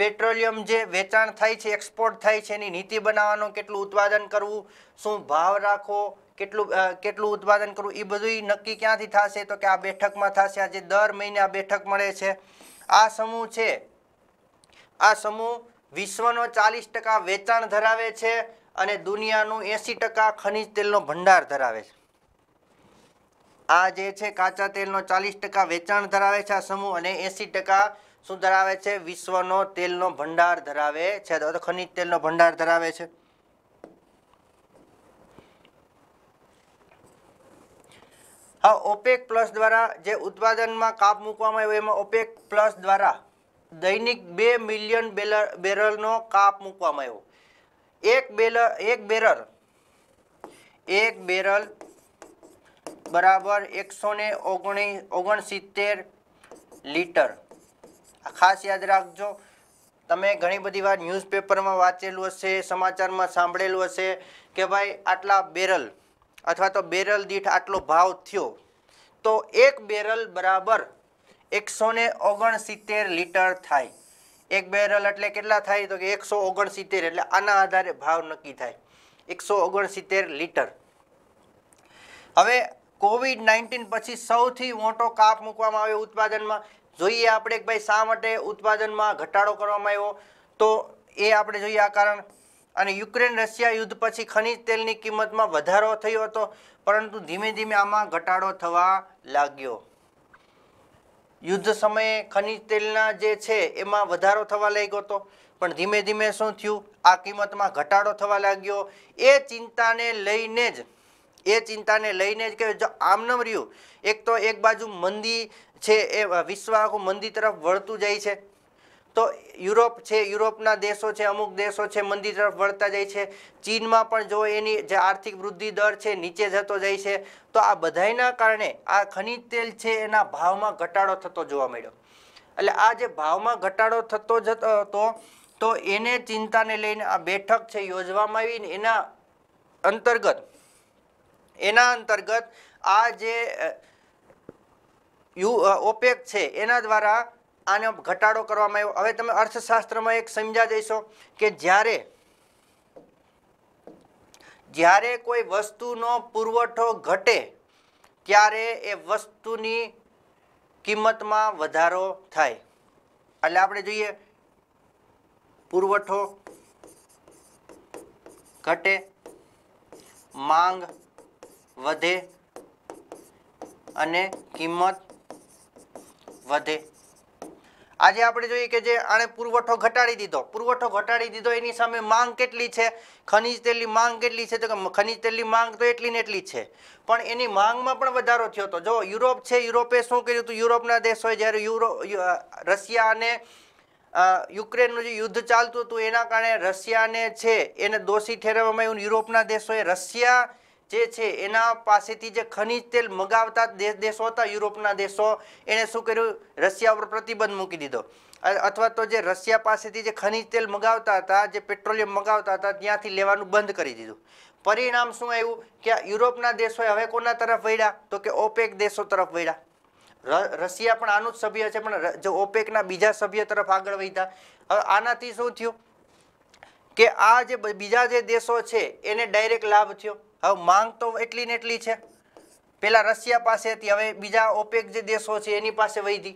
પેટ્રોલિયમ જે વેચાણ થાય છે એક્સપોર્ટ થાય છે એની નીતિ બનાવવાનું કેટલું ઉત્પાદન કરવું શું ભાવ રાખવો કેટલું કેટલું ઉત્પાદન કરવું એ બધું નક્કી ક્યાંથી થશે તો કે આ બેઠકમાં થશે આજે દર મહિને આ બેઠક મળે છે આ સમૂહ છે આ સમૂહ વિશ્વનો ચાલીસ ટકા વેચાણ ધરાવે છે અને દુનિયાનું એંસી ટકા ખનિજ તેલનો ભંડાર ધરાવે છે આ જે છે કાચા તેલનો ચાલીસ ટકા વેચાણ ધરાવે છે આ સમૂહ અને એંસી ટકા શું ધરાવે છે વિશ્વનો તેલનો ભંડાર ધરાવે છે અથવા તો ખનિજ તેલનો ભંડાર ધરાવે છે હા ઓપેક પ્લસ દ્વારા જે ઉત્પાદનમાં કાપ મૂકવામાં આવ્યો એમાં ઓપેક પ્લસ દ્વારા દૈનિક બે મિલિયન બેલર બેરલનો કાપ મૂકવામાં આવ્યો એક બેલર એક બેરલ એક બેરલ બરાબર એકસો ને ઓગણી ઓગણસિત્તેર લીટર આ ખાસ યાદ રાખજો તમે ઘણી બધી વાર ન્યૂઝપેપરમાં વાંચેલું હશે સમાચારમાં સાંભળેલું હશે કે ભાઈ આટલા બેરલ અથવા તો બેરલ દીઠ આટલો ભાવ થયો તો એક બેરલ બરાબર એકસો ને ઓગણસિત્તેર લીટર થાય એક બેરલ એટલે કેટલા થાય તો કે એકસો ઓગણસિત્તેર એટલે આના આધારે ભાવ નક્કી થાય એકસો ઓગણસિત્તેર લીટર હવે કોવિડ નાઇન્ટીન પછી સૌથી મોટો કાપ મૂકવામાં આવ્યો ઉત્પાદનમાં જોઈએ આપણે કે ભાઈ શા માટે ઉત્પાદનમાં ઘટાડો કરવામાં આવ્યો તો એ આપણે જોઈએ આ કારણ અને યુક્રેન રશિયા યુદ્ધ પછી ખનિજ તેલની કિંમતમાં વધારો થયો હતો પરંતુ ધીમે ધીમે આમાં ઘટાડો થવા લાગ્યો યુદ્ધ સમયે ખનિજ તેલના જે છે એમાં વધારો થવા લાગ્યો હતો પણ ધીમે ધીમે શું થયું આ કિંમતમાં ઘટાડો થવા લાગ્યો એ ચિંતાને લઈને જ એ ચિંતાને લઈને જ કે જો આમ ન રહ્યું એક તો એક બાજુ મંદી છે એ વિશ્વ આખું મંદી તરફ વળતું જાય છે તો યુરોપ છે યુરોપના દેશો છે અમુક દેશો છે મંદી તરફ વળતા જાય છે ચીનમાં પણ જો એની જે આર્થિક વૃદ્ધિ દર છે નીચે જતો જાય છે તો આ બધાના કારણે આ ખનિજ તેલ છે એના ભાવમાં ઘટાડો થતો જોવા મળ્યો એટલે આ જે ભાવમાં ઘટાડો થતો જતો હતો તો એને ચિંતાને લઈને આ બેઠક છે યોજવામાં આવીને એના અંતર્ગત એના અંતર્ગત આ જે યુ ઓપેક છે એના દ્વારા આને ઘટાડો કરવામાં આવ્યો હવે તમે અર્થશાસ્ત્રમાં એક સમજા જઈશો કે જ્યારે જ્યારે કોઈ વસ્તુનો પુરવઠો ઘટે ત્યારે એ વસ્તુની કિંમતમાં વધારો થાય એટલે આપણે જોઈએ પુરવઠો ઘટે માંગ વધે અને કિંમત વધે આજે આપણે જોઈએ કે જે આણે પુરવઠો ઘટાડી દીધો પુરવઠો ઘટાડી દીધો એની સામે માંગ કેટલી છે ખનીજ તેલની માંગ કેટલી છે તો કે ખનિજ તેલની માંગ તો એટલી ને એટલી છે પણ એની માંગમાં પણ વધારો થયો હતો જો યુરોપ છે યુરોપે શું કર્યું હતું યુરોપના દેશોએ જ્યારે યુરો રશિયા અને યુક્રેનનું જે યુદ્ધ ચાલતું હતું એના કારણે રશિયાને છે એને દોષી ઠેરવવામાં આવ્યું યુરોપના દેશોએ રશિયા જે છે એના પાસેથી જે ખનિજ તેલ મગાવતા દેશ દેશો હતા યુરોપના દેશો એણે શું કર્યું રશિયા ઉપર પ્રતિબંધ મૂકી દીધો અથવા તો જે રશિયા પાસેથી જે ખનિજ તેલ મગાવતા હતા જે પેટ્રોલિયમ મગાવતા હતા ત્યાંથી લેવાનું બંધ કરી દીધું પરિણામ શું આવ્યું કે યુરોપના દેશોએ હવે કોના તરફ વળ્યા તો કે ઓપેક દેશો તરફ વળ્યા રશિયા પણ આનું જ સભ્ય છે પણ જો ઓપેકના બીજા સભ્ય તરફ આગળ વધતા આનાથી શું થયું કે આ જે બીજા જે દેશો છે એને ડાયરેક્ટ લાભ થયો હવે માંગ તો એટલી ને એટલી છે પહેલાં રશિયા પાસે હતી હવે બીજા ઓપેક જે દેશો છે એની પાસે વધી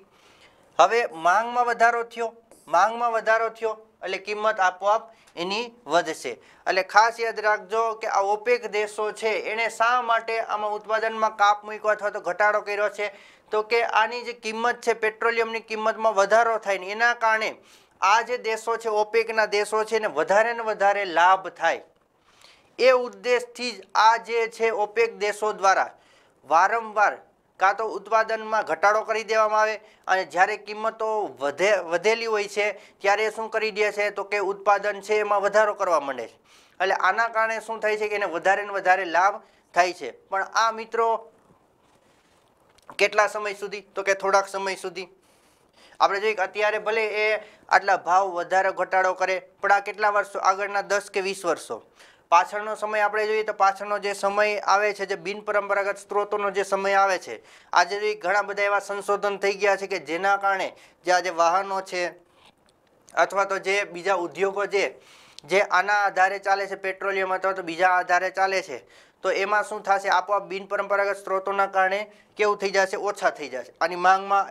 હવે માંગમાં વધારો થયો માંગમાં વધારો થયો એટલે કિંમત આપોઆપ એની વધશે એટલે ખાસ યાદ રાખજો કે આ ઓપેક દેશો છે એણે શા માટે આમાં ઉત્પાદનમાં કાપ મૂક્યો અથવા તો ઘટાડો કર્યો છે તો કે આની જે કિંમત છે પેટ્રોલિયમની કિંમતમાં વધારો થાય ને એના કારણે આ જે દેશો છે ઓપેકના દેશો છે એને વધારે ને વધારે લાભ થાય એ ઉદ્દેશથી જ આ જે છે ઓપેક દેશો દ્વારા વારંવાર કાં તો ઉત્પાદનમાં ઘટાડો કરી દેવામાં આવે અને જ્યારે કિંમતો વધે વધેલી હોય છે ત્યારે શું કરી દે છે તો કે ઉત્પાદન છે એમાં વધારો કરવા માંડે છે એટલે આના કારણે શું થાય છે કે એને વધારે ને વધારે લાભ થાય છે પણ આ મિત્રો કેટલા સમય સુધી તો કે થોડાક સમય સુધી આપણે જોઈએ કે અત્યારે ભલે એ આટલા ભાવ વધારે ઘટાડો કરે પણ આ કેટલા વર્ષો આગળના દસ કે વીસ વર્ષો પાછળનો સમય આપણે જોઈએ તો પાછળનો જે સમય આવે છે જે બિનપરંપરાગત સ્ત્રોતોનો જે સમય આવે છે આજે ઘણા બધા એવા સંશોધન થઈ ગયા છે કે જેના કારણે જે આજે વાહનો છે અથવા તો જે બીજા ઉદ્યોગો જે જે આના આધારે ચાલે છે પેટ્રોલિયમ અથવા તો બીજા આધારે ચાલે છે તો એમાં શું થશે આપોઆપ બિનપરંપરાગત સ્ત્રોતોના કારણે કેવું થઈ જશે ઓછા થઈ જશે અને માંગમાં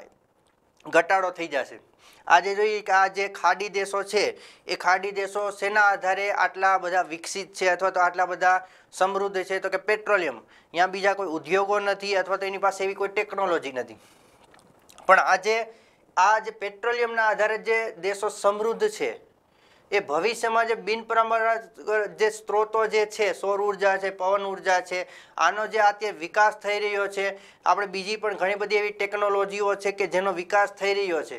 ઘટાડો થઈ જશે આજે જોઈએ કે આ જે ખાડી દેશો છે એ ખાડી દેશો શેના આધારે આટલા બધા વિકસિત છે અથવા તો આટલા બધા સમૃદ્ધ છે તો કે પેટ્રોલિયમ ત્યાં બીજા કોઈ ઉદ્યોગો નથી અથવા તો એની પાસે એવી કોઈ ટેકનોલોજી નથી પણ આજે આ જે પેટ્રોલિયમના આધારે જે દેશો સમૃદ્ધ છે એ ભવિષ્યમાં જે બિનપરંપરાગત જે સ્ત્રોતો જે છે સૌર ઉર્જા છે પવન ઉર્જા છે આનો જે અત્યારે વિકાસ થઈ રહ્યો છે આપણે બીજી પણ ઘણી બધી એવી ટેકનોલોજીઓ છે કે જેનો વિકાસ થઈ રહ્યો છે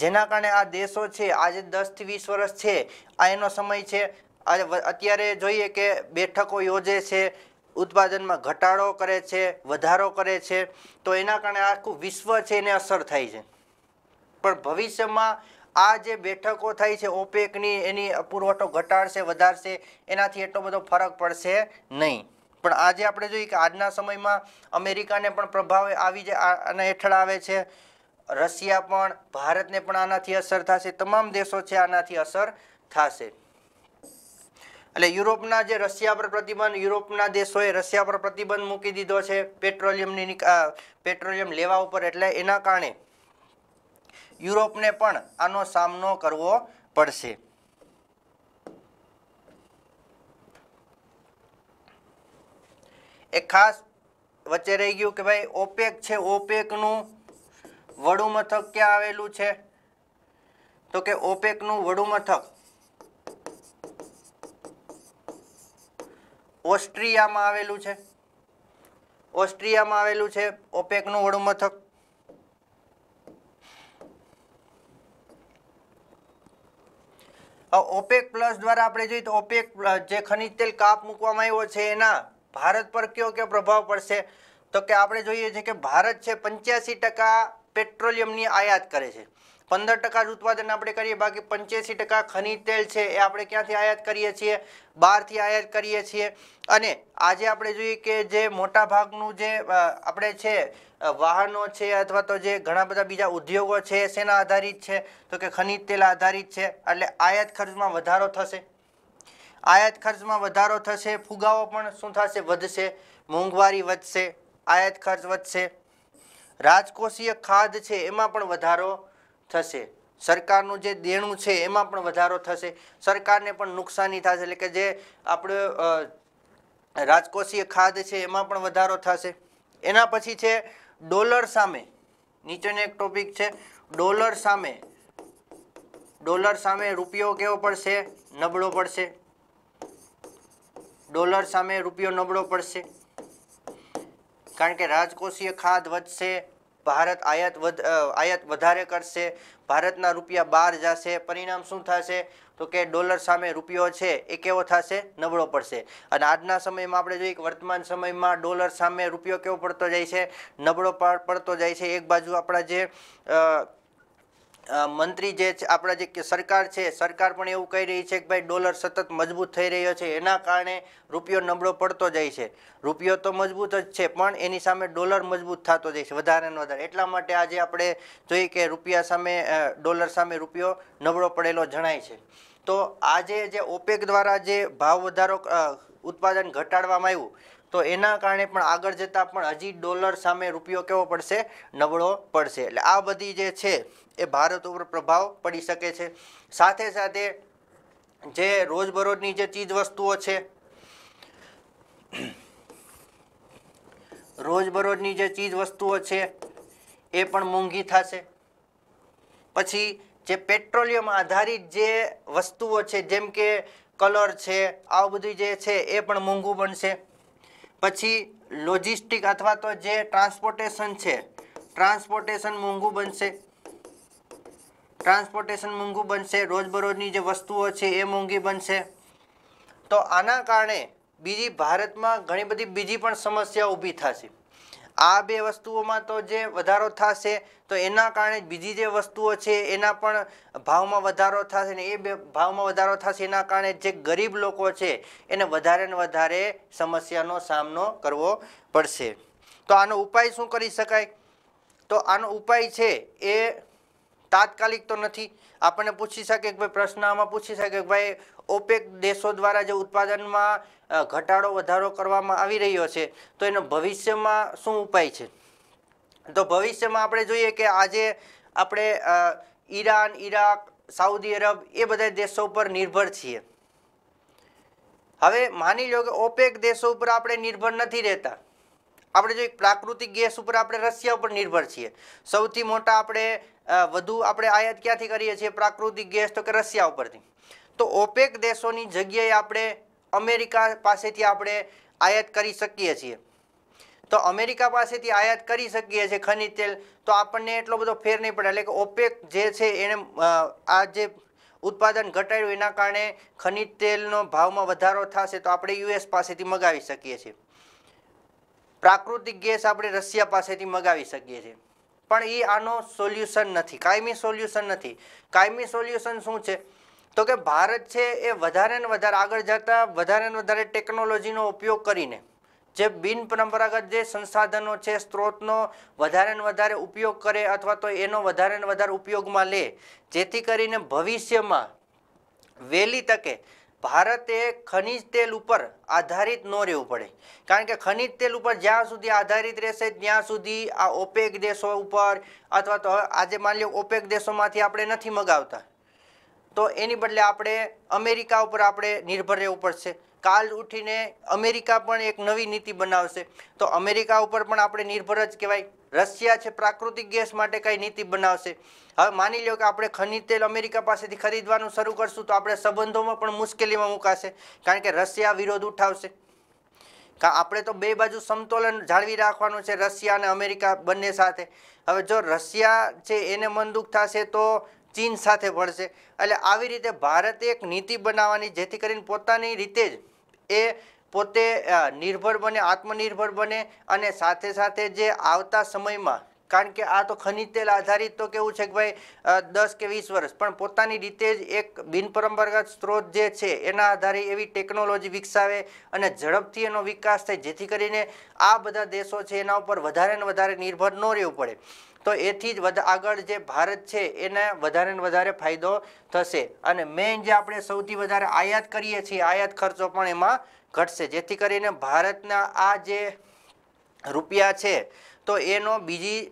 જેના કારણે આ દેશો છે આજે દસથી વીસ વર્ષ છે આ એનો સમય છે આજે અત્યારે જોઈએ કે બેઠકો યોજે છે ઉત્પાદનમાં ઘટાડો કરે છે વધારો કરે છે તો એના કારણે આખું વિશ્વ છે એને અસર થાય છે પણ ભવિષ્યમાં આ જે બેઠકો થઈ છે ઓપેકની એની પુરવઠો ઘટાડશે વધારશે એનાથી એટલો બધો ફરક પડશે નહીં પણ આજે આપણે જોઈએ કે આજના સમયમાં અમેરિકાને પણ પ્રભાવે આવી જે આના હેઠળ આવે છે રશિયા પણ ભારતને પણ આનાથી અસર થશે તમામ દેશો છે આનાથી અસર થશે એટલે યુરોપના જે રશિયા પર પ્રતિબંધ યુરોપના દેશોએ રશિયા પર પ્રતિબંધ મૂકી દીધો છે પેટ્રોલિયમની પેટ્રોલિયમ લેવા ઉપર એટલે એના કારણે યુરોપને પણ આનો સામનો કરવો પડશે એક ખાસ વચ્ચે રહી ગયું કે ભાઈ ઓપેક છે ઓપેકનું વડું મથક ક્યાં આવેલું છે તો કે ઓપેકનું વડું મથક ઓસ્ટ્રિયામાં આવેલું છે ઓસ્ટ્રિયામાં આવેલું છે ઓપેકનું વડું મથક ઓપેક પ્લસ દ્વારા આપણે જોઈએ તો ઓપેક જે ખનિજ તેલ કાપ મૂકવામાં આવ્યો છે એના ભારત પર કયો કયો પ્રભાવ પડશે તો કે આપણે જોઈએ છે કે ભારત છે પંચ્યાસી ટકા પેટ્રોલિયમની આયાત કરે છે પંદર ટકા જ ઉત્પાદન આપણે કરીએ બાકી પંચ્યાસી ટકા ખનીજ તેલ છે એ આપણે ક્યાંથી આયાત કરીએ છીએ બહારથી આયાત કરીએ છીએ અને આજે આપણે જોઈએ કે જે મોટા ભાગનું જે આપણે છે વાહનો છે અથવા તો જે ઘણા બધા બીજા ઉદ્યોગો છે શેના આધારિત છે તો કે ખનીજ તેલ આધારિત છે એટલે આયાત ખર્ચમાં વધારો થશે આયાત ખર્ચમાં વધારો થશે ફુગાવો પણ શું થશે વધશે મોંઘવારી વધશે આયાત ખર્ચ વધશે રાજકોષીય ખાદ છે એમાં પણ વધારો થશે સરકારનું જે દેણું છે એમાં પણ વધારો થશે સરકારને પણ નુકસાની થશે એટલે કે જે આપણું રાજકોષીય ખાદ છે એમાં પણ વધારો થશે એના પછી છે ડોલર સામે નીચેનો એક ટોપિક છે ડોલર સામે ડોલર સામે રૂપિયો કેવો પડશે નબળો પડશે ડોલર સામે રૂપિયો નબળો પડશે કારણ કે રાજકોષીય ખાદ વધશે ભારત આયાત વધ આયાત વધારે કરશે ભારતના રૂપિયા બહાર જશે પરિણામ શું થશે તો કે ડોલર સામે રૂપિયો છે એ કેવો થશે નબળો પડશે અને આજના સમયમાં આપણે જોઈએ કે વર્તમાન સમયમાં ડોલર સામે રૂપિયો કેવો પડતો જાય છે નબળો પડતો જાય છે એક બાજુ આપણા જે મંત્રી જે છે આપણા જે સરકાર છે સરકાર પણ એવું કહી રહી છે કે ભાઈ ડોલર સતત મજબૂત થઈ રહ્યો છે એના કારણે રૂપિયો નબળો પડતો જાય છે રૂપિયો તો મજબૂત જ છે પણ એની સામે ડોલર મજબૂત થતો જાય છે વધારે ને વધારે એટલા માટે આજે આપણે જોઈએ કે રૂપિયા સામે ડોલર સામે રૂપિયો નબળો પડેલો જણાય છે તો આજે જે ઓપેક દ્વારા જે ભાવ વધારો ઉત્પાદન ઘટાડવામાં આવ્યું તો એના કારણે પણ આગળ જતાં પણ હજી ડોલર સામે રૂપિયો કેવો પડશે નબળો પડશે એટલે આ બધી જે છે એ ભારત ઉપર પ્રભાવ પડી શકે છે સાથે સાથે જે રોજબરોજની જે ચીજ વસ્તુઓ છે રોજબરોજની જે ચીજ વસ્તુઓ છે એ પણ મોંઘી થશે પછી જે પેટ્રોલિયમ આધારિત જે વસ્તુઓ છે જેમ કે કલર છે આ બધું જે છે એ પણ મોંઘું બનશે પછી લોજિસ્ટિક અથવા તો જે ટ્રાન્સપોર્ટેશન છે ટ્રાન્સપોર્ટેશન મોંઘું બનશે ટ્રાન્સપોર્ટેશન મોંઘું બનશે રોજબરોજની જે વસ્તુઓ છે એ મોંઘી બનશે તો આના કારણે બીજી ભારતમાં ઘણી બધી બીજી પણ સમસ્યા ઊભી થશે આ બે વસ્તુઓમાં તો જે વધારો થશે તો એના કારણે બીજી જે વસ્તુઓ છે એના પણ ભાવમાં વધારો થશે ને એ બે ભાવમાં વધારો થશે એના કારણે જે ગરીબ લોકો છે એને વધારે ને વધારે સમસ્યાનો સામનો કરવો પડશે તો આનો ઉપાય શું કરી શકાય તો આનો ઉપાય છે એ તાત્કાલિક તો નથી આપણને પૂછી શકે કે ભાઈ પ્રશ્ન આમાં પૂછી શકે કે ભાઈ ઓપેક દેશો દ્વારા જે ઉત્પાદનમાં ઘટાડો વધારો કરવામાં આવી રહ્યો છે તો એનો ભવિષ્યમાં શું ઉપાય છે તો ભવિષ્યમાં આપણે જોઈએ કે આજે આપણે ઈરાન ઈરાક સાઉદી અરબ એ બધા દેશો ઉપર નિર્ભર છીએ હવે માની લો કે ઓપેક દેશો ઉપર આપણે નિર્ભર નથી રહેતા આપણે જોઈએ પ્રાકૃતિક ગેસ ઉપર આપણે રશિયા ઉપર નિર્ભર છીએ સૌથી મોટા આપણે વધુ આપણે આયાત ક્યાંથી કરીએ છીએ પ્રાકૃતિક ગેસ તો કે રશિયા ઉપરથી તો ઓપેક દેશોની જગ્યાએ આપણે અમેરિકા પાસેથી આપણે આયાત કરી શકીએ છીએ તો અમેરિકા પાસેથી આયાત કરી શકીએ છીએ ખનિજ તેલ તો આપણને એટલો બધો ફેર નહીં પડે એટલે કે ઓપેક જે છે એને આ જે ઉત્પાદન ઘટાડ્યું એના કારણે ખનિજ તેલનો ભાવમાં વધારો થશે તો આપણે યુએસ પાસેથી મગાવી શકીએ છીએ પ્રાકૃતિક ગેસ આપણે રશિયા પાસેથી મગાવી શકીએ છીએ પણ એ આનો સોલ્યુશન નથી કાયમી સોલ્યુશન નથી કાયમી સોલ્યુશન શું છે તો કે ભારત છે એ વધારે ને વધારે આગળ જતાં વધારે ને વધારે ટેકનોલોજીનો ઉપયોગ કરીને જે બિનપરંપરાગત જે સંસાધનો છે સ્ત્રોતનો વધારે ને વધારે ઉપયોગ કરે અથવા તો એનો વધારે ને વધારે ઉપયોગમાં લે જેથી કરીને ભવિષ્યમાં વહેલી તકે ભારતે ખનીજ તેલ ઉપર આધારિત ન રહેવું પડે કારણ કે ખનીજ તેલ ઉપર જ્યાં સુધી આધારિત રહેશે ત્યાં સુધી આ ઓપેક દેશો ઉપર અથવા તો આજે માની લો ઓપેક દેશોમાંથી આપણે નથી મગાવતા તો એની બદલે આપણે અમેરિકા ઉપર આપણે નિર્ભર રહેવું પડશે કાલ ઉઠીને અમેરિકા પણ એક નવી નીતિ બનાવશે તો અમેરિકા ઉપર પણ આપણે નિર્ભર જ કહેવાય રશિયા છે પ્રાકૃતિક ગેસ માટે કઈ નીતિ બનાવશે હવે માની લો કે આપણે ખનિજ તેલ અમેરિકા પાસેથી ખરીદવાનું શરૂ કરશું તો આપણે સંબંધોમાં પણ મુશ્કેલીમાં મુકાશે કારણ કે રશિયા વિરોધ ઉઠાવશે આપણે તો બે બાજુ સમતોલન જાળવી રાખવાનું છે રશિયા અને અમેરિકા બંને સાથે હવે જો રશિયા છે એને મન દુઃખ થશે તો ચીન સાથે ભળશે એટલે આવી રીતે ભારતે એક નીતિ બનાવવાની જેથી કરીને પોતાની રીતે જ એ પોતે નિર્ભર બને આત્મનિર્ભર બને અને સાથે સાથે જે આવતા સમયમાં કારણ કે આ તો ખનિજ તેલ આધારિત તો કેવું છે કે ભાઈ દસ કે વીસ વર્ષ પણ પોતાની રીતે જ એક બિનપરંપરાગત સ્ત્રોત જે છે એના આધારે એવી ટેકનોલોજી વિકસાવે અને ઝડપથી એનો વિકાસ થાય જેથી કરીને આ બધા દેશો છે એના ઉપર વધારે ને વધારે નિર્ભર ન રહેવું પડે તો એથી જ આગળ જે ભારત છે એને વધારે ને વધારે ફાયદો થશે અને મેઇન જે આપણે સૌથી વધારે આયાત કરીએ છીએ આયાત ખર્ચો પણ એમાં ઘટશે જેથી કરીને ભારતના આ જે રૂપિયા છે તો એનો બીજી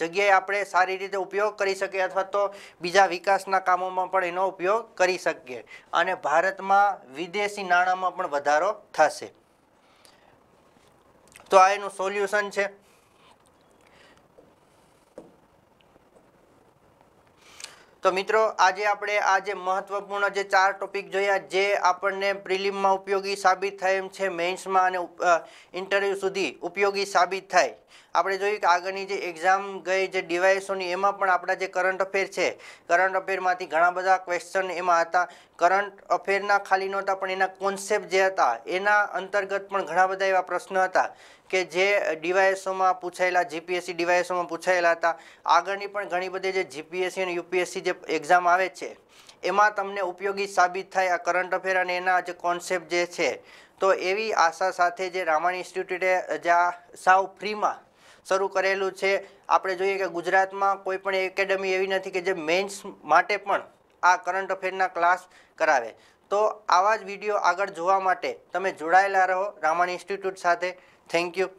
જગ્યાએ આપણે સારી રીતે ઉપયોગ કરી શકીએ અથવા તો બીજા વિકાસના કામોમાં પણ એનો ઉપયોગ કરી શકીએ અને ભારતમાં વિદેશી નાણાંમાં પણ વધારો થશે તો આ એનું સોલ્યુશન છે તો મિત્રો આજે આપણે આજે જે મહત્વપૂર્ણ જે ચાર ટોપિક જોયા જે આપણને પ્રિલિમમાં ઉપયોગી સાબિત થાય એમ છે મેઇન્સમાં અને ઇન્ટરવ્યૂ સુધી ઉપયોગી સાબિત થાય આપણે જોઈએ કે આગળની જે એક્ઝામ ગઈ જે ડિવાઇસોની એમાં પણ આપણા જે કરંટ અફેર છે કરંટ અફેરમાંથી ઘણા બધા ક્વેશ્ચન એમાં હતા કરંટ અફેરના ખાલી નહોતા પણ એના કોન્સેપ્ટ જે હતા એના અંતર્ગત પણ ઘણા બધા એવા પ્રશ્નો હતા કે જે ડિવાઇસોમાં પૂછાયેલા જીપીએસસી ડિવાઇસોમાં પૂછાયેલા હતા આગળની પણ ઘણી બધી જે જીપીએસસી અને યુપીએસસી જે એક્ઝામ આવે છે એમાં તમને ઉપયોગી સાબિત થાય આ કરંટ અફેર અને એના જે કોન્સેપ્ટ જે છે તો એવી આશા સાથે જે રામાણી ઇન્સ્ટિટ્યૂટે જે સાવ ફ્રીમાં શરૂ કરેલું છે આપણે જોઈએ કે ગુજરાતમાં કોઈ પણ એકેડમી એવી નથી કે જે મેન્સ માટે પણ આ કરંટ અફેરના ક્લાસ કરાવે તો આવા જ વિડીયો આગળ જોવા માટે તમે જોડાયેલા રહો રામાણી ઇન્સ્ટિટ્યૂટ સાથે થેન્ક યુ